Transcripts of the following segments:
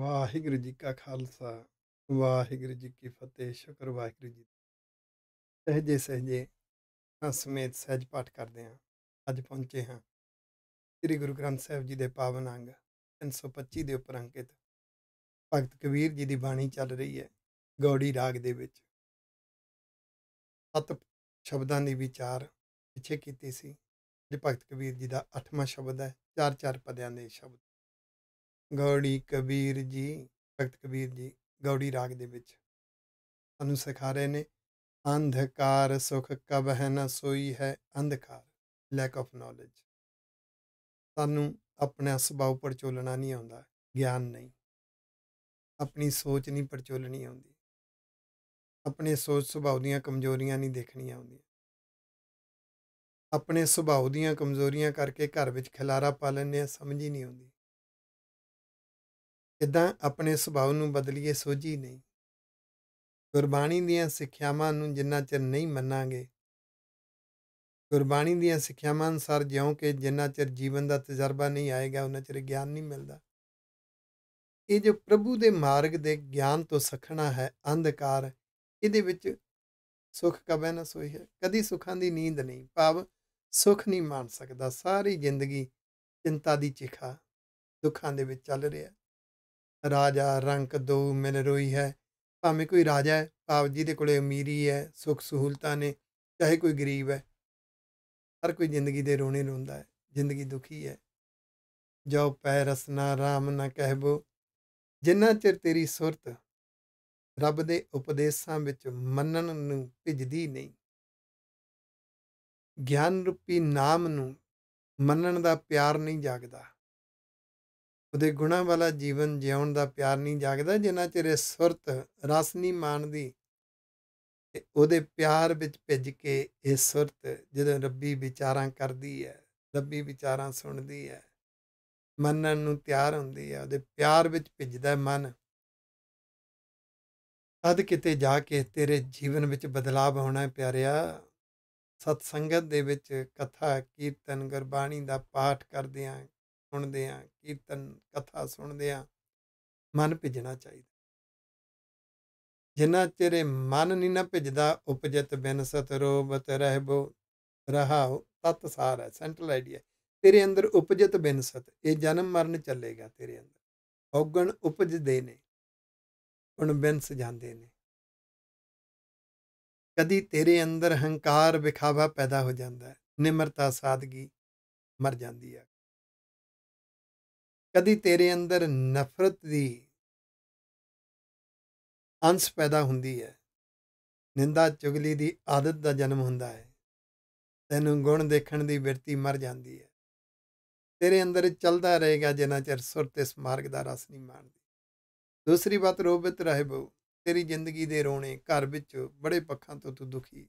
ਵਾਹਿਗੁਰੂ ਜੀ ਕਾ ਖਾਲਸਾ ਵਾਹਿਗੁਰੂ ਜੀ ਕੀ ਫਤਿਹ ਸ਼ੁਕਰ ਵਾਹਿਗੁਰੂ ਜੀ ਸਹਜੇ ਸਹਜੇ ਸਮੇਤ ਸਹਿਜ ਪਾਠ ਕਰਦੇ ਹਾਂ ਅੱਜ ਪਹੁੰਚੇ ਹਾਂ ਸ੍ਰੀ ਗੁਰੂ ਗ੍ਰੰਥ ਸਾਹਿਬ ਜੀ ਦੇ ਪਾਵਨ ਅੰਗ 325 ਦੇ ਉੱਪਰ ਅੰਕਿਤ ਭਗਤ ਕਬੀਰ ਜੀ ਦੀ ਬਾਣੀ ਚੱਲ ਰਹੀ ਹੈ ਗੌੜੀ ਰਾਗ ਦੇ ਵਿੱਚ ਸਤ ਸ਼ਬਦਾਂ ਦੀ ਵਿਚਾਰ ਪਿੱਛੇ ਕੀਤੀ ਸੀ ਜੇ ਭਗਤ ਕਬੀਰ ਜੀ ਦਾ 8ਵਾਂ ਸ਼ਬਦ ਹੈ ਚਾਰ ਚਾਰ ਪਦਿਆਂ ਦੇ ਸ਼ਬਦ ਗੌੜੀ ਕਬੀਰ ਜੀ ਭਗਤ ਕਬੀਰ ਜੀ ਗੌੜੀ ਰਾਗ ਦੇ ਵਿੱਚ ਸਾਨੂੰ ਸਿਖਾ ਰਹੇ ਨੇ ਅੰਧਕਾਰ ਸੁਖ ਕਬਹਿ ਨਾ ਸੋਈ ਹੈ ਅੰਧਕਾਰ ਲੈਕ ਆਫ ਨੋਲੇਜ ਸਾਨੂੰ ਆਪਣੇ ਸੁਭਾਅ ਪਰਚੋਲਣਾ ਨਹੀਂ ਆਉਂਦਾ ਗਿਆਨ ਨਹੀਂ ਆਪਣੀ ਸੋਚ ਨਹੀਂ ਪਰਚੋਲਣੀ ਆਉਂਦੀ ਆਪਣੇ ਸੋਚ ਸੁਭਾਅ ਦੀਆਂ ਕਮਜ਼ੋਰੀਆਂ ਨਹੀਂ ਦੇਖਣੀਆਂ ਆਉਂਦੀਆਂ ਆਪਣੇ ਸੁਭਾਅ ਦੀਆਂ ਕਮਜ਼ੋਰੀਆਂ ਕਰਕੇ ਘਰ ਵਿੱਚ ਖਿਲਾਰਾ ਪਾ ਲੈਣੇ ਸਮਝ ਹੀ ਨਹੀਂ ਆਉਂਦੀ ਇਦਾਂ ਆਪਣੇ ਸੁਭਾਅ ਨੂੰ ਬਦਲੀਏ ਸੋਝੀ ਨਹੀਂ ਗੁਰਬਾਣੀ ਦੀਆਂ ਸਿੱਖਿਆਵਾਂ ਨੂੰ ਜਿੰਨਾ ਚਿਰ ਨਹੀਂ ਮੰਨਾਂਗੇ ਗੁਰਬਾਣੀ ਦੀਆਂ ਸਿੱਖਿਆਵਾਂ ਅਨਸਾਰ ਜਿਉਂ ਕਿ ਜਿੰਨਾ ਚਿਰ ਜੀਵਨ ਦਾ ਤਜਰਬਾ ਨਹੀਂ ਆਏਗਾ ਉਹਨਾਂ ਚਿਰ ਗਿਆਨ ਨਹੀਂ ਮਿਲਦਾ ਇਹ ਜੋ ਪ੍ਰਭੂ ਦੇ ਮਾਰਗ ਦੇ ਗਿਆਨ ਤੋਂ ਸਖਣਾ ਹੈ ਅੰਧਕਾਰ ਇਹਦੇ ਵਿੱਚ ਸੁਖ ਕਬੈ ਨਾ ਸੋਈ ਹੈ ਕਦੀ ਸੁਖਾਂ ਦੀ ਨੀਂਦ ਨਹੀਂ ਭਾਵ ਸੁਖ ਨਹੀਂ ਮਾਣ ਸਕਦਾ ਸਾਰੀ ਜ਼ਿੰਦਗੀ ਚਿੰਤਾ ਦੀ ਚਿਖਾ ਦੁੱਖਾਂ ਦੇ ਵਿੱਚ ਚੱਲ ਰਿਹਾ ਰਾਜਾ ਰੰਕ ਦੋ ਮਿਲ ਰੋਈ ਹੈ ਭਾਵੇਂ ਕੋਈ ਰਾਜਾ ਹੈ ਭਾਵ ਦੇ ਕੋਲੇ ਅਮੀਰੀ ਹੈ ਸੁਖ ਸਹੂਲਤਾਂ ਨੇ ਚਾਹੇ ਕੋਈ ਗਰੀਬ ਹੈ ਹਰ ਕੋਈ ਜ਼ਿੰਦਗੀ ਦੇ ਰੋਣੇ ਰੋਂਦਾ ਹੈ ਜ਼ਿੰਦਗੀ ਦੁਖੀ ਹੈ ਜੋ ਪੈ ਰਸਨਾ RAM ਨਾ ਕਹਿਬੋ ਜਿੰਨਾ ਚਿਰ ਤੇਰੀ ਸੁਰਤ ਰੱਬ ਦੇ ਉਪਦੇਸ਼ਾਂ ਵਿੱਚ ਮੰਨਣ ਨੂੰ ਭਿਜਦੀ ਨਹੀਂ ਗਿਆਨ ਰੂਪੀ ਨਾਮ ਨੂੰ ਮੰਨਣ ਦਾ ਪਿਆਰ ਨਹੀਂ ਜਾਗਦਾ ਉਹਦੇ ਗੁਣਾ ਵਾਲਾ ਜੀਵਨ ਜਿਉਣ ਦਾ ਪਿਆਰ ਨਹੀਂ ਜਾਗਦਾ ਜਿੰਨਾ ਚਿਰ ਇਹ ਸੁਰਤ ਰਸ ਨਹੀਂ ਮਾਣਦੀ ਤੇ ਉਹਦੇ ਪਿਆਰ ਵਿੱਚ ਭਿੱਜ ਕੇ ਇਹ ਸੁਰਤ ਜਦੋਂ ਰੱਬੀ ਵਿਚਾਰਾਂ ਕਰਦੀ ਹੈ ਰੱਬੀ ਵਿਚਾਰਾਂ ਸੁਣਦੀ ਹੈ ਮੰਨਣ ਨੂੰ ਤਿਆਰ ਹੁੰਦੀ ਹੈ ਉਹਦੇ ਪਿਆਰ ਵਿੱਚ ਭਿੱਜਦਾ ਮਨ ਤਦ ਕਿਤੇ ਜਾ ਕੇ ਤੇਰੇ ਜੀਵਨ ਵਿੱਚ ਬਦਲਾਅ ਆਉਣਾ ਹੈ ਪਿਆਰਿਆ ਸਤ ਸੰਗਤ ਦੇ ਵਿੱਚ ਕਥਾ ਕੀਰਤਨ ਗੁਰਬਾਣੀ ਦਾ ਪਾਠ ਕਰਦੇ ਆਂ ਸੁਣਦੇ ਆਂ ਕੀਰਤਨ ਕਥਾ ਸੁਣਦੇ ਆਂ ਮਨ ਭਿਜਣਾ ਚਾਹੀਦਾ ਜਿਨ੍ਹਾਂ ਤੇਰੇ ਮਨ ਨਹੀਂ ਨਾ ਭਿੱਜਦਾ ਉਪਜਿਤ ਬਿਨ ਸਤਰੋਬਤ ਰਹਿਬੋ ਰਹਾਉ ਤਤ ਸਾਰ ਹੈ ਸੈਂਟਰਲ ਆਈਡੀਆ ਤੇਰੇ ਅੰਦਰ ਉਪਜਿਤ ਬਿਨ ਸਤ ਇਹ ਜਨਮ ਮਰਨ ਚੱਲੇਗਾ ਤੇਰੇ ਅੰਦਰ ਔਗਣ ਉਪਜਦੇ ਨੇ ਹੁਣ ਬਿਨਸ ਜਾਂਦੇ ਨੇ ਕਦੀ ਤੇਰੇ ਅੰਦਰ ਹੰਕਾਰ ਵਿਖਾਵਾ ਪੈਦਾ ਹੋ ਜਾਂਦਾ ਹੈ ਨਿਮਰਤਾ ਸਾਦਗੀ ਮਰ ਜਾਂਦੀ ਹੈ ਕਦੀ ਤੇਰੇ ਅੰਦਰ ਨਫ਼ਰਤ ਦੀ ਅੰਸ ਪੈਦਾ ਹੁੰਦੀ ਹੈ ਨਿੰਦਾ ਚੁਗਲੀ ਦੀ ਆਦਤ ਦਾ ਜਨਮ ਹੁੰਦਾ ਹੈ ਤੈਨੂੰ ਗੁਣ ਦੇਖਣ ਦੀ ਬਿਰਤੀ ਮਰ ਜਾਂਦੀ ਹੈ ਤੇਰੇ ਅੰਦਰ ਚੱਲਦਾ ਰਹੇਗਾ ਜਿੰਨਾ ਚਿਰ ਸੁਰਤ ਇਸ ਮਾਰਗ ਦਾ ਰਸ ਨਹੀਂ ਮਾਣਦੀ ਦੂਸਰੀ ਬਾਤ ਰੋਬਿਤ ਰਹਿਬੋ ਤੇਰੀ ਜ਼ਿੰਦਗੀ ਦੇ ਰੋਣੇ ਘਰ ਵਿੱਚ ਬੜੇ ਪੱਖਾਂ ਤੋਂ ਤੂੰ ਦੁਖੀ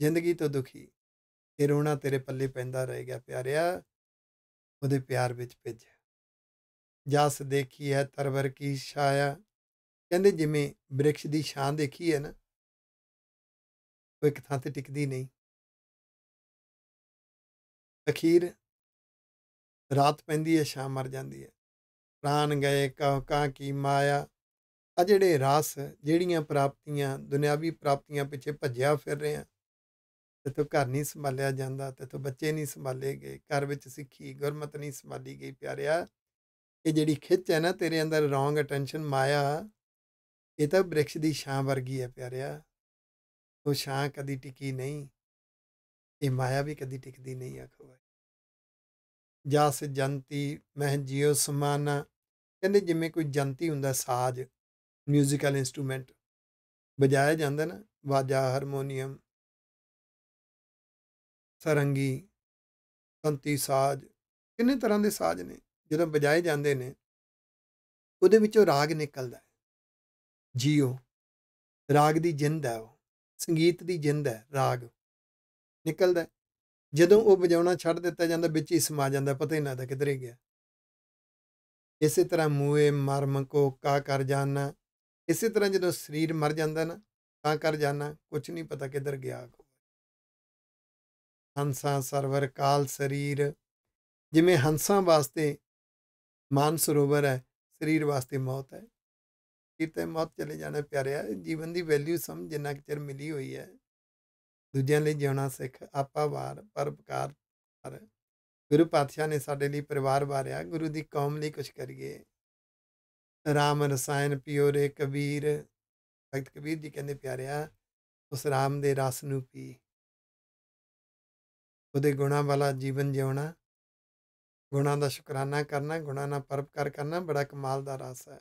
ਜ਼ਿੰਦਗੀ ਤੋਂ ਦੁਖੀ ਇਹ ਰੋਣਾ ਤੇਰੇ ਪੱਲੇ ਪੈਂਦਾ ਰਹੇਗਾ ਪਿਆਰਿਆ ਉਹਦੇ ਪਿਆਰ ਵਿੱਚ ਭਿੱਜ ਜਸ ਦੇਖੀ ਹੈ ਤਰਵਰ ਕੀ ਛਾਇਆ ਕਹਿੰਦੇ ਜਿਵੇਂ ਬ੍ਰਿਕਸ਼ ਦੀ ਛਾਂ ਦੇਖੀ ਹੈ ਨਾ ਉਹ ਇੱਕ ਥਾਂ ਤੇ ਟਿਕਦੀ ਨਹੀਂ ਅਖੀਰ ਰਾਤ ਪੈਂਦੀ ਹੈ ਸ਼ਾਮ ਮਰ ਜਾਂਦੀ ਹੈ ਪ੍ਰਾਨ ਗਏ ਕਹ ਕਾ ਕੀ ਮਾਇਆ ਆ ਜਿਹੜੇ ਰਾਸ ਜਿਹੜੀਆਂ ਪ੍ਰਾਪਤੀਆਂ ਦੁਨਿਆਵੀ ਪ੍ਰਾਪਤੀਆਂ ਪਿੱਛੇ ਭੱਜਿਆ ਫਿਰ ਰਹੇ ਆ ਤੇ ਤੋ ਘਰ ਨਹੀਂ ਸੰਭਾਲਿਆ ਜਾਂਦਾ ਤੇ ਤੋ ਬੱਚੇ ਨਹੀਂ ਸੰਭਾਲੇ ਗਏ ਘਰ ਵਿੱਚ ਸਿੱਖੀ ਗੁਰਮਤ ਨਹੀਂ ਸੰਭਾਲੀ ਗਈ ਪਿਆਰਿਆ ਇਹ ਜਿਹੜੀ ਖਿੱਚ ਹੈ ਨਾ ਤੇਰੇ ਅੰਦਰ ਰੋਂਗ ਅਟੈਂਸ਼ਨ ਮਾਇਆ ਇਹ ਤਾਂ ਬ੍ਰਿਕਸ਼ ਦੀ ਛਾਂ ਵਰਗੀ ਹੈ ਪਿਆਰਿਆ ਉਹ ਛਾਂ ਕਦੀ ਟਿਕੀ ਨਹੀਂ ਇਹ ਮਾਇਆ ਵੀ ਕਦੀ ਟਿਕਦੀ ਨਹੀਂ ਆਖਵਾ ਜਾਸ ਜੰਤੀ ਮਹਿ ਜਿਉ ਸਮਾਨਾ ਕਹਿੰਦੇ ਜਿਵੇਂ ਕੋਈ ਜੰਤੀ ਹੁੰਦਾ ਸਾਜ਼ 뮤지컬 ਇਨਸਟਰੂਮੈਂਟ ਵਜਾਇਆ ਜਾਂਦਾ ਨਾ ਵਾਜਾ ਹਾਰਮੋਨੀਅਮ ਸਰੰਗੀ ਤੰਤੀ ਸਾਜ਼ ਕਿੰਨੇ ਤਰ੍ਹਾਂ ਦੇ ਸਾਜ਼ ਨੇ ਜਦੋਂ ਵਜਾਏ ਜਾਂਦੇ ਨੇ ਉਹਦੇ ਵਿੱਚੋਂ ਰਾਗ ਨਿਕਲਦਾ ਜੀਓ ਰਾਗ ਦੀ ਜਿੰਦ ਹੈ ਉਹ ਸੰਗੀਤ ਦੀ ਜਿੰਦ ਹੈ ਰਾਗ ਨਿਕਲਦਾ ਜਦੋਂ ਉਹ ਵਜਾਉਣਾ ਛੱਡ ਦਿੱਤਾ ਜਾਂਦਾ ਵਿੱਚ ਹੀ ਸਮਾ ਜਾਂਦਾ ਪਤਾ ਹੀ ਨਾ ਲੱਗਦਾ ਕਿਧਰੇ ਗਿਆ ਇਸੇ ਤਰ੍ਹਾਂ ਮੂਏ ਮਰਮ ਕੋ ਕਾ ਕਰ ਜਾਣਾ ਇਸੇ ਤਰ੍ਹਾਂ ਜਦੋਂ ਸਰੀਰ ਮਰ ਜਾਂਦਾ ਨਾ ਤਾਂ ਕਰ ਜਾਣਾ ਕੁਝ ਨਹੀਂ ਪਤਾ ਕਿੱਧਰ ਗਿਆ ਹੰਸਾਂ ਸਰਵਰ ਕਾਲ ਸਰੀਰ ਜਿਵੇਂ ਹੰਸਾਂ ਵਾਸਤੇ ਮਾਨਸ ਰੋਵਰ ਹੈ ਸਰੀਰ ਵਾਸਤੇ ਮੌਤ ਹੈ ਫਿਰ ਤੇ ਮੌਤ ਚਲੇ ਜਾਣਾ ਪਿਆਰਿਆ ਜੀਵਨ ਦੀ ਵੈਲਿਊ ਸਮਝ ਜਿੰਨਾ ਕਿ ਚਿਰ ਮਿਲੀ ਹੋਈ ਹੈ ਦੂਜਿਆਂ ਲਈ ਜਿਉਣਾ ਸਿੱਖ ਆਪਾ ਵਾਰ ਪਰਪਕਾਰ ਪਰ ਗੁਰੂ ਪਾਤਸ਼ਾਹ ਨੇ ਸਾਡੇ ਲਈ ਪਰਿਵਾਰ ਵਾਰਿਆ ਗੁਰੂ ਦੀ ਕੌਮ ਲਈ ਕੁਝ ਕਰੀਏ ਰਾਮ ਰਸਾਇਣ ਪਿਓ ਰੇ ਕਬੀਰ ਭਗਤ ਕਬੀਰ ਜੀ ਕਹਿੰਦੇ ਪਿਆਰਿਆ ਉਸ ਰਾਮ ਦੇ ਰਸ ਨੂੰ ਪੀ ਉਹਦੇ ਗੁਣਾ ਵਾਲਾ ਜੀਵਨ ਜਿਉਣਾ ਗੁਣਾ ਦਾ ਸ਼ੁਕਰਾਨਾ ਕਰਨਾ ਗੁਣਾ ਨਾਲ ਪਰਪਕਾਰ ਕਰਨਾ ਬੜਾ ਕਮਾਲ ਦਾ ਰਸ ਹੈ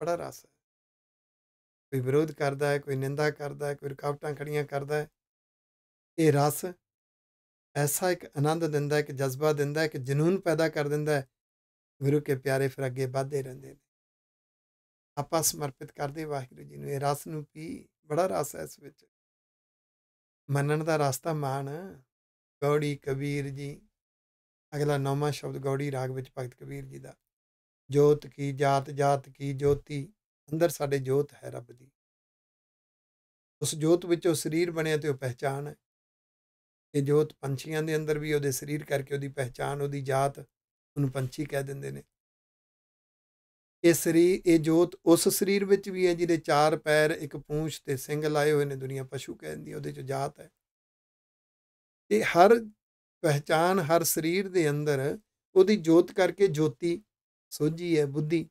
ਬੜਾ ਰਸ ਹੈ ਕੋਈ ਵਿਰੋਧ ਕਰਦਾ ਹੈ ਕੋਈ ਨਿੰਦਾ ਕਰਦਾ ਹੈ ਕੋਈ ਰੁਕਾਵਟਾਂ ਖੜੀਆਂ ਕਰਦਾ ਹੈ ਇਹ ਰਸ ਐਸਾ ਇੱਕ ਆਨੰਦ ਦਿੰਦਾ ਹੈ ਕਿ ਜਜ਼ਬਾ ਦਿੰਦਾ ਹੈ ਕਿ ਜਨੂਨ ਪੈਦਾ ਕਰ ਦਿੰਦਾ ਹੈ ਗੁਰੂ ਕੇ ਪਿਆਰੇ ਫਿਰ ਅੱਗੇ ਵਧਦੇ ਰਹਿੰਦੇ ਨੇ ਆਪਾਂ ਸਮਰਪਿਤ ਕਰਦੇ ਵਾਹਿਗੁਰੂ ਜੀ ਨੂੰ ਇਹ ਰਸ ਨੂੰ ਪੀ ਬੜਾ ਰਸ ਹੈ ਇਸ ਵਿੱਚ ਮੰਨਣ ਦਾ ਰਸਤਾ ਮਾਨ ਗੌੜੀ ਕਬੀਰ ਜੀ ਅਗਲਾ ਨੌਵਾਂ ਸ਼ਬਦ ਗੌੜੀ ਰਾਗ ਵਿੱਚ ਭਗਤ ਕਬੀਰ ਜੀ ਦਾ ਜੋਤ ਕੀ ਜਾਤ ਜਾਤ ਕੀ ਜੋਤੀ ਅੰਦਰ ਸਾਡੇ ਜੋਤ ਹੈ ਰੱਬ ਦੀ ਉਸ ਜੋਤ ਵਿੱਚੋਂ ਸਰੀਰ ਬਣਿਆ ਤੇ ਉਹ ਪਹਿਚਾਨ ਹੈ ਇਹ ਜੋਤ ਪੰਛੀਆਂ ਦੇ ਅੰਦਰ ਵੀ ਉਹਦੇ ਸਰੀਰ ਕਰਕੇ ਉਹਦੀ ਪਹਿਚਾਨ ਉਹਦੀ ਜਾਤ ਉਹਨੂੰ ਪੰਛੀ ਕਹਿ ਦਿੰਦੇ ਨੇ ਇਹ ਸਰੀਰ ਇਹ ਜੋਤ ਉਸ ਸਰੀਰ ਵਿੱਚ ਵੀ ਹੈ ਜਿਹਦੇ ਚਾਰ ਪੈਰ ਇੱਕ ਪੂੰਛ ਤੇ ਸਿੰਗ ਲਾਏ ਹੋਏ ਨੇ ਦੁਨੀਆ ਪਸ਼ੂ ਕਹਿੰਦੀ ਉਹਦੇ ਚ ਜਾਤ ਹੈ ਇਹ ਹਰ ਪਹਿਚਾਨ ਹਰ ਸਰੀਰ ਦੇ ਅੰਦਰ ਉਹਦੀ ਜੋਤ ਕਰਕੇ ਜੋਤੀ ਸੋਝੀ ਹੈ ਬੁੱਧੀ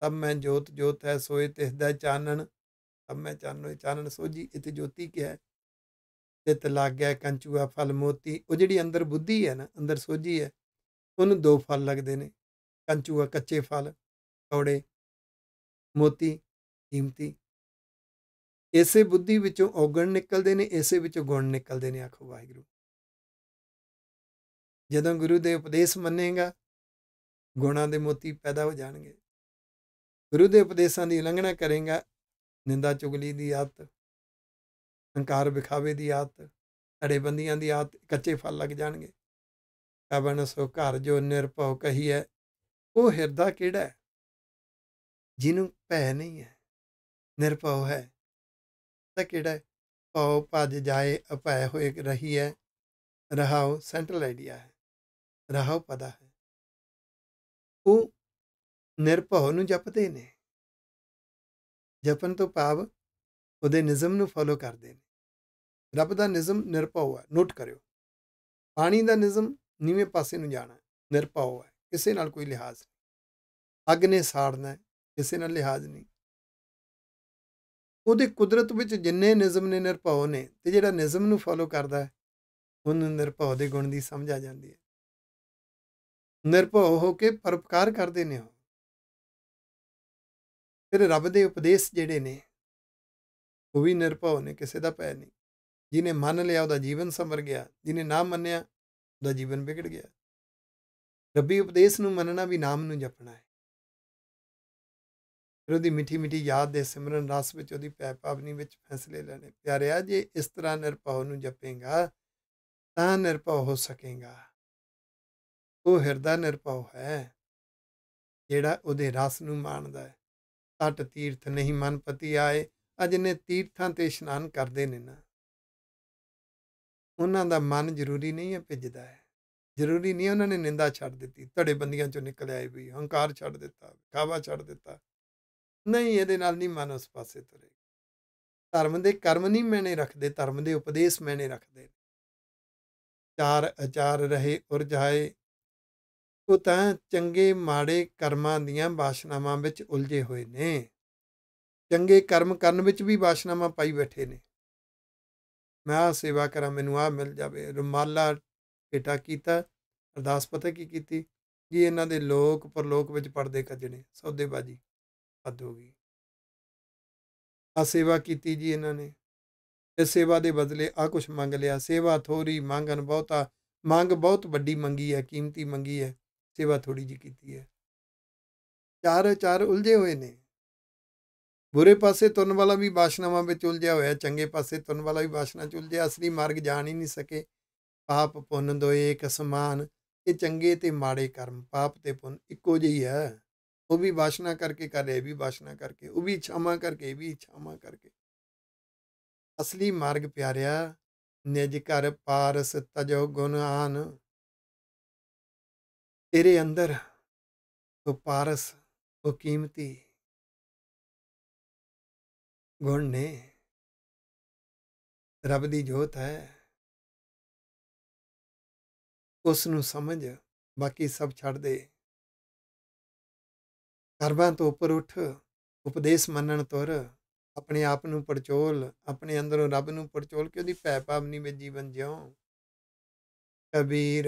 ਤਬ ਮੈਂ ਜੋਤ ਜੋਤ ਹੈ ਸੋਏ ਦਾ ਚਾਨਣ ਤਬ ਮੈਂ ਚਾਨਣ ਚਾਨਣ ਸੋਜੀ ਇਤ ਜੋਤੀ ਕਿਹਾ ਤਿਤ ਲੱਗਿਆ ਕੰਚੂਆ ਫਲ ਮੋਤੀ ਉਹ ਜਿਹੜੀ ਅੰਦਰ ਬੁੱਧੀ ਹੈ ਨਾ ਅੰਦਰ ਸੋਜੀ ਹੈ ਉਹਨੂੰ ਦੋ ਫਲ ਲੱਗਦੇ ਨੇ ਕੰਚੂਆ ਕੱਚੇ ਫਲ ਕੌੜੇ ਮੋਤੀ ਕੀਮਤੀ ਇਸੇ ਬੁੱਧੀ ਵਿੱਚੋਂ ਔਗਣ ਨਿਕਲਦੇ ਨੇ ਇਸੇ ਵਿੱਚੋਂ ਗੁਣ ਨਿਕਲਦੇ ਨੇ ਆਖੋ ਵਾਹਿਗੁਰੂ ਜਦੋਂ ਗੁਰੂ ਦੇ ਉਪਦੇਸ਼ ਮੰਨੇਗਾ ਗੁਣਾਂ ਦੇ ਮੋਤੀ ਪੈਦਾ ਹੋ ਜਾਣਗੇ ਗੁਰੂ ਦੇ ਉਪਦੇਸ਼ਾਂ ਦੀ ਉਲੰਘਣਾ ਕਰੇਗਾ ਨਿੰਦਾ ਚੁਗਲੀ ਦੀ ਆਦਤ ਹੰਕਾਰ ਵਿਖਾਵੇ ਦੀ ਆਦਤ ਬੰਦੀਆਂ ਦੀ ਆਦਤ ਕੱਚੇ ਫਲ ਲੱਗ ਜਾਣਗੇ ਕਬਨ ਸੋ ਘਰ ਜੋ ਨਿਰਭਉ ਕਹੀਐ ਉਹ ਹਿਰਦਾ ਕਿਹੜਾ ਹੈ ਜਿਹਨੂੰ ਭੈ ਨਹੀਂ ਹੈ ਨਿਰਭਉ ਹੈ ਤਾਂ ਕਿਹੜਾ ਭਉ ਭਜ ਜਾਏ ਅਪੈ ਹੋਏ ਰਹੀ ਹੈ ਰਹਾਉ ਸੈਂਟਰਲ ਆਈਡੀਆ ਹੈ ਰਹਾਉ ਪਦਾ ਹੈ ਉਹ ਨਿਰਭਉ ਨੂੰ ਜਪਦੇ ਨੇ ਜਪਨ ਤੋਂ ਭਾਵ ਉਹਦੇ ਨਿਯਮ ਨੂੰ ਫੋਲੋ ਕਰਦੇ ਨੇ ਰੱਬ ਦਾ ਨਿਯਮ ਨਿਰਭਉ ਹੈ ਨੋਟ ਕਰਿਓ ਪਾਣੀ ਦਾ ਨਿਯਮ ਨੀਵੇਂ ਪਾਸੇ ਨੂੰ ਜਾਣਾ ਨਿਰਭਉ ਹੈ ਕਿਸੇ ਨਾਲ ਕੋਈ ਲਿਹਾਜ਼ ਨਹੀਂ ਅੱਗ ਨੇ ਸਾੜਨਾ ਕਿਸੇ ਨਾਲ ਲਿਹਾਜ਼ ਨਹੀਂ ਉਹਦੇ ਕੁਦਰਤ ਵਿੱਚ ਜਿੰਨੇ ਨਿਯਮ ਨੇ ਨਿਰਭਉ ਨੇ ਤੇ ਜਿਹੜਾ ਨਿਯਮ ਨੂੰ ਫੋਲੋ ਕਰਦਾ ਹੈ ਉਹਨੂੰ ਨਿਰਭਉ ਦੇ ਗੁਣ ਦੀ ਸਮਝ ਆ ਜਾਂਦੀ ਹੈ ਨਿਰਭਉ ਹੋ ਕੇ ਪਰਪਕਾਰ ਕਰਦੇ ਨੇ ਉਹ ਫਿਰ ਰੱਬ ਦੇ ਉਪਦੇਸ਼ ਜਿਹੜੇ ਨੇ ਉਹ ਵੀ ਨਿਰਭਉ ਨੇ ਕਿਸੇ ਦਾ ਪੈ ਨਹੀਂ ਜਿਨੇ ਮੰਨ ਲਿਆ ਉਹਦਾ ਜੀਵਨ ਸੰਵਰ ਗਿਆ ਜਿਨੇ ਨਾ ਮੰਨਿਆ ਉਹਦਾ ਜੀਵਨ ਵਿਗੜ ਗਿਆ ਰੱਬੀ ਉਪਦੇਸ਼ ਨੂੰ ਮੰਨਣਾ ਵੀ ਨਾਮ ਨੂੰ ਜਪਣਾ ਹੈ ਫਿਰ ਉਹਦੀ ਮਿੱਠੀ ਮਿੱਠੀ ਯਾਦ ਦੇ ਸਿਮਰਨ ਰਸ ਵਿੱਚ ਉਹਦੀ ਪੈ ਪਾਵਨੀ ਵਿੱਚ ਫੈਸਲੇ ਲੈਣੇ ਪਿਆਰਿਆ ਜੇ ਇਸ ਤਰ੍ਹਾਂ ਨਿਰਭਉ ਨੂੰ ਜਪੇਗਾ ਤਾਂ ਨਿਰਭਉ ਹੋ ਸਕੇਗਾ ਉਹ ਹਿਰਦਾ ਨਿਰਭਉ ਹੈ ਜਿਹੜਾ ਉਹਦੇ ਰਸ ਨੂੰ ਮਾਣਦਾ ਹੈ ਤਟ ਤੀਰਥ ਨਹੀਂ ਮਨਪਤੀ ਆਏ ਅਜਨੇ ਤੀਰਥਾਂ ਤੇ ਇਸ਼ਨਾਨ ਕਰਦੇ ਨੇ ਨਾ ਉਹਨਾਂ ਦਾ ਮਨ ਜ਼ਰੂਰੀ ਨਹੀਂ ਹੈ ਭਿੱਜਦਾ ਹੈ ਜ਼ਰੂਰੀ ਨਹੀਂ ਉਹਨਾਂ ਨੇ ਨਿੰਦਾ ਛੱਡ ਦਿੱਤੀ ਤੜੇ ਬੰਦੀਆਂ ਚੋਂ ਨਿਕਲ ਆਏ ਵੀ ਹੰਕਾਰ ਛੱਡ ਦਿੱਤਾ ਕਾਵਾ ਛੱਡ ਦਿੱਤਾ ਨਹੀਂ ਇਹਦੇ ਨਾਲ ਨਹੀਂ ਮਨ ਉਸ ਪਾਸੇ ਤੁਰੇ ਧਰਮ ਦੇ ਕਰਮ ਨਹੀਂ ਮੈਨੇ ਰੱਖਦੇ ਧਰਮ ਦੇ ਉਪਦੇਸ਼ ਮੈਨੇ ਰੱਖਦੇ ਚਾਰ ਅਚਾਰ ਰਹੇ ਉਰਜਾਏ ਉਹ ਤਾਂ ਚੰਗੇ ਮਾੜੇ ਕਰਮਾਂ ਦੀਆਂ ਬਾਸ਼ਨਾਵਾਂ ਵਿੱਚ ਉਲਝੇ ਹੋਏ ਨੇ ਚੰਗੇ ਕਰਮ ਕਰਨ ਵਿੱਚ ਵੀ ਬਾਸ਼ਨਾਵਾਂ ਪਾਈ ਬੈਠੇ ਨੇ ਮੈਂ ਆ ਸੇਵਾ ਕਰਾਂ ਮੈਨੂੰ ਆ ਮਿਲ ਜਾਵੇ ਰੁਮਾਲਾ ਟੇਟਾ ਕੀਤਾ ਅਰਦਾਸ ਪਤਾ ਕੀ ਕੀਤੀ ਜੀ ਇਹਨਾਂ ਦੇ ਲੋਕ ਪਰਲੋਕ ਵਿੱਚ ਪਰਦੇ ਕੱਜਣੇ ਸੌਦੇਬਾਜੀ ਹੱਦ ਹੋ ਗਈ ਆ ਸੇਵਾ ਕੀਤੀ ਜੀ ਇਹਨਾਂ ਨੇ ਇਸ ਸੇਵਾ ਦੇ ਬਦਲੇ ਆ ਕੁਝ ਮੰਗ ਲਿਆ ਸੇਵਾ ਥੋਰੀ ਮੰਗਨ ਬਹੁਤਾ ਮੰਗ ਬਹੁਤ ਵੱਡੀ ਮੰਗੀ ਹੈ ਕੀਮਤੀ ਮੰਗੀ ਹੈ ਸੇਵਾ ਥੋੜੀ ਜੀ ਕੀਤੀ ਹੈ ਚਾਰ ਚਾਰ ਉਲਝੇ ਹੋਏ ਨੇ ਬੁਰੇ ਪਾਸੇ ਤੁਰਨ ਵਾਲਾ ਵੀ ਬਾਸ਼ਨਾਵਾਂ ਵਿੱਚ ਉਲਝਿਆ ਹੋਇਆ ਚੰਗੇ ਪਾਸੇ ਤੁਰਨ ਵਾਲਾ ਵੀ ਬਾਸ਼ਨਾ ਚ ਉਲਝਿਆ ਅਸਲੀ ਮਾਰਗ ਜਾਣ ਹੀ ਨਹੀਂ ਸਕੇ ਪਾਪ ਪੁੰਨ ਦੋਏ ਇੱਕ ਸਮਾਨ ਇਹ ਚੰਗੇ ਤੇ ਮਾੜੇ ਕਰਮ ਪਾਪ ਤੇ ਪੁੰਨ ਇੱਕੋ ਜਿਹੀ ਹੈ ਉਹ ਵੀ ਬਾਸ਼ਨਾ ਕਰਕੇ ਕਰ ਰਿਹਾ ਵੀ ਬਾਸ਼ਨਾ ਕਰਕੇ ਉਹ ਵੀ ਛਾਮਾ ਕਰਕੇ ਵੀ ਛਾਮਾ ਕਰਕੇ ਅਸਲੀ ਮਾਰਗ ਪਿਆਰਿਆ ਨਿਜ ਘਰ ਪਾਰਸ ਤਜੋ ਆਨ ਤੇਰੇ ਅੰਦਰ ਉਹ ਪਾਰਸ ਉਹ ਕੀਮਤੀ ਗੁਣ ਨੇ ਰੱਬ ਦੀ ਜੋਤ ਹੈ ਉਸ ਨੂੰ ਸਮਝ ਬਾਕੀ ਸਭ ਛੱਡ ਦੇ ਕਰਮਾਂ ਤੋਂ ਉੱਪਰ ਉੱਠ ਉਪਦੇਸ਼ ਮੰਨਣ ਤੁਰ ਆਪਣੇ ਆਪ ਨੂੰ ਪਰਚੋਲ ਆਪਣੇ ਅੰਦਰੋਂ ਰੱਬ ਨੂੰ ਪਰਚੋਲ ਕਿਉਂਦੀ ਉਹਦੀ ਭੈ ਨਹੀਂ ਵਿੱਚ ਜੀਵਨ ਜਿਉ ਕਬੀਰ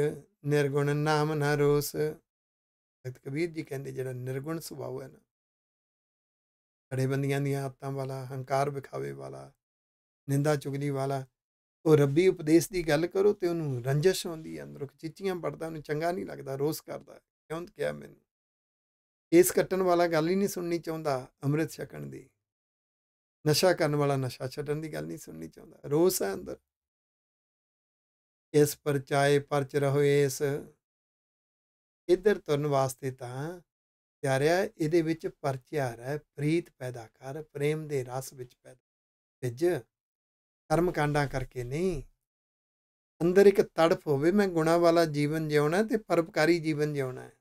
ਨਿਰਗੁਣ ਨਾਮ ਨਾ ਰੋਸ ਭਗਤ ਕਬੀਰ ਜੀ ਕਹਿੰਦੇ ਜਿਹੜਾ ਨਿਰਗੁਣ ਸੁਭਾਅ ਹੈ ਨਾ ਬੰਦੀਆਂ ਦੀਆਂ ਆਤਾਂ ਵਾਲਾ ਹੰਕਾਰ ਵਿਖਾਵੇ ਵਾਲਾ ਨਿੰਦਾ ਚੁਗਲੀ ਵਾਲਾ ਉਹ ਰੱਬੀ ਉਪਦੇਸ਼ ਦੀ ਗੱਲ ਕਰੋ ਤੇ ਉਹਨੂੰ ਰੰਜਸ਼ ਹੁੰਦੀ ਹੈ ਅੰਦਰੋਂ ਚੀਚੀਆਂ ਪੜਦਾ ਉਹਨੂੰ ਚੰਗਾ ਨਹੀਂ ਲੱਗਦਾ ਰੋਸ ਕਰਦਾ ਕਿਉਂ ਕਿਹਾ ਮੈਨੂੰ ਇਸ ਕੱਟਣ ਵਾਲਾ ਗੱਲ ਹੀ ਨਹੀਂ ਸੁਣਨੀ ਚਾਹੁੰਦਾ ਅੰਮ੍ਰਿਤ ਛਕਣ ਦੀ ਨਸ਼ਾ ਕਰਨ ਵਾਲਾ ਨਸ਼ਾ ਛੱਡਣ ਦੀ ਗੱਲ ਨਹੀਂ ਸੁਣਨੀ ਚਾਹੁੰਦਾ ਰੋਸ ਹੈ ਅੰਦਰ ਇਸ ਪਰਚਾਏ ਪਰਚ ਰਹੋ ਇਸ ਇਧਰ ਤੁਰਨ ਵਾਸਤੇ ਤਾਂ ਪਿਆਰਿਆ ਇਹਦੇ ਵਿੱਚ ਪਰਚਿਆਰ ਹੈ ਪ੍ਰੀਤ ਪੈਦਾ ਕਰ ਪ੍ਰੇਮ ਦੇ ਰਸ ਵਿੱਚ ਪੈਦਾ ਭਿੱਜ ਕਰਮ ਕਾਂਡਾਂ ਕਰਕੇ ਨਹੀਂ ਅੰਦਰ ਇੱਕ ਤੜਫ ਹੋਵੇ ਮੈਂ ਗੁਣਾ ਵਾਲਾ ਜੀਵਨ ਜਿਉਣਾ ਤੇ ਪਰਪਕਾਰੀ ਜੀਵਨ ਜਿਉਣਾ ਹੈ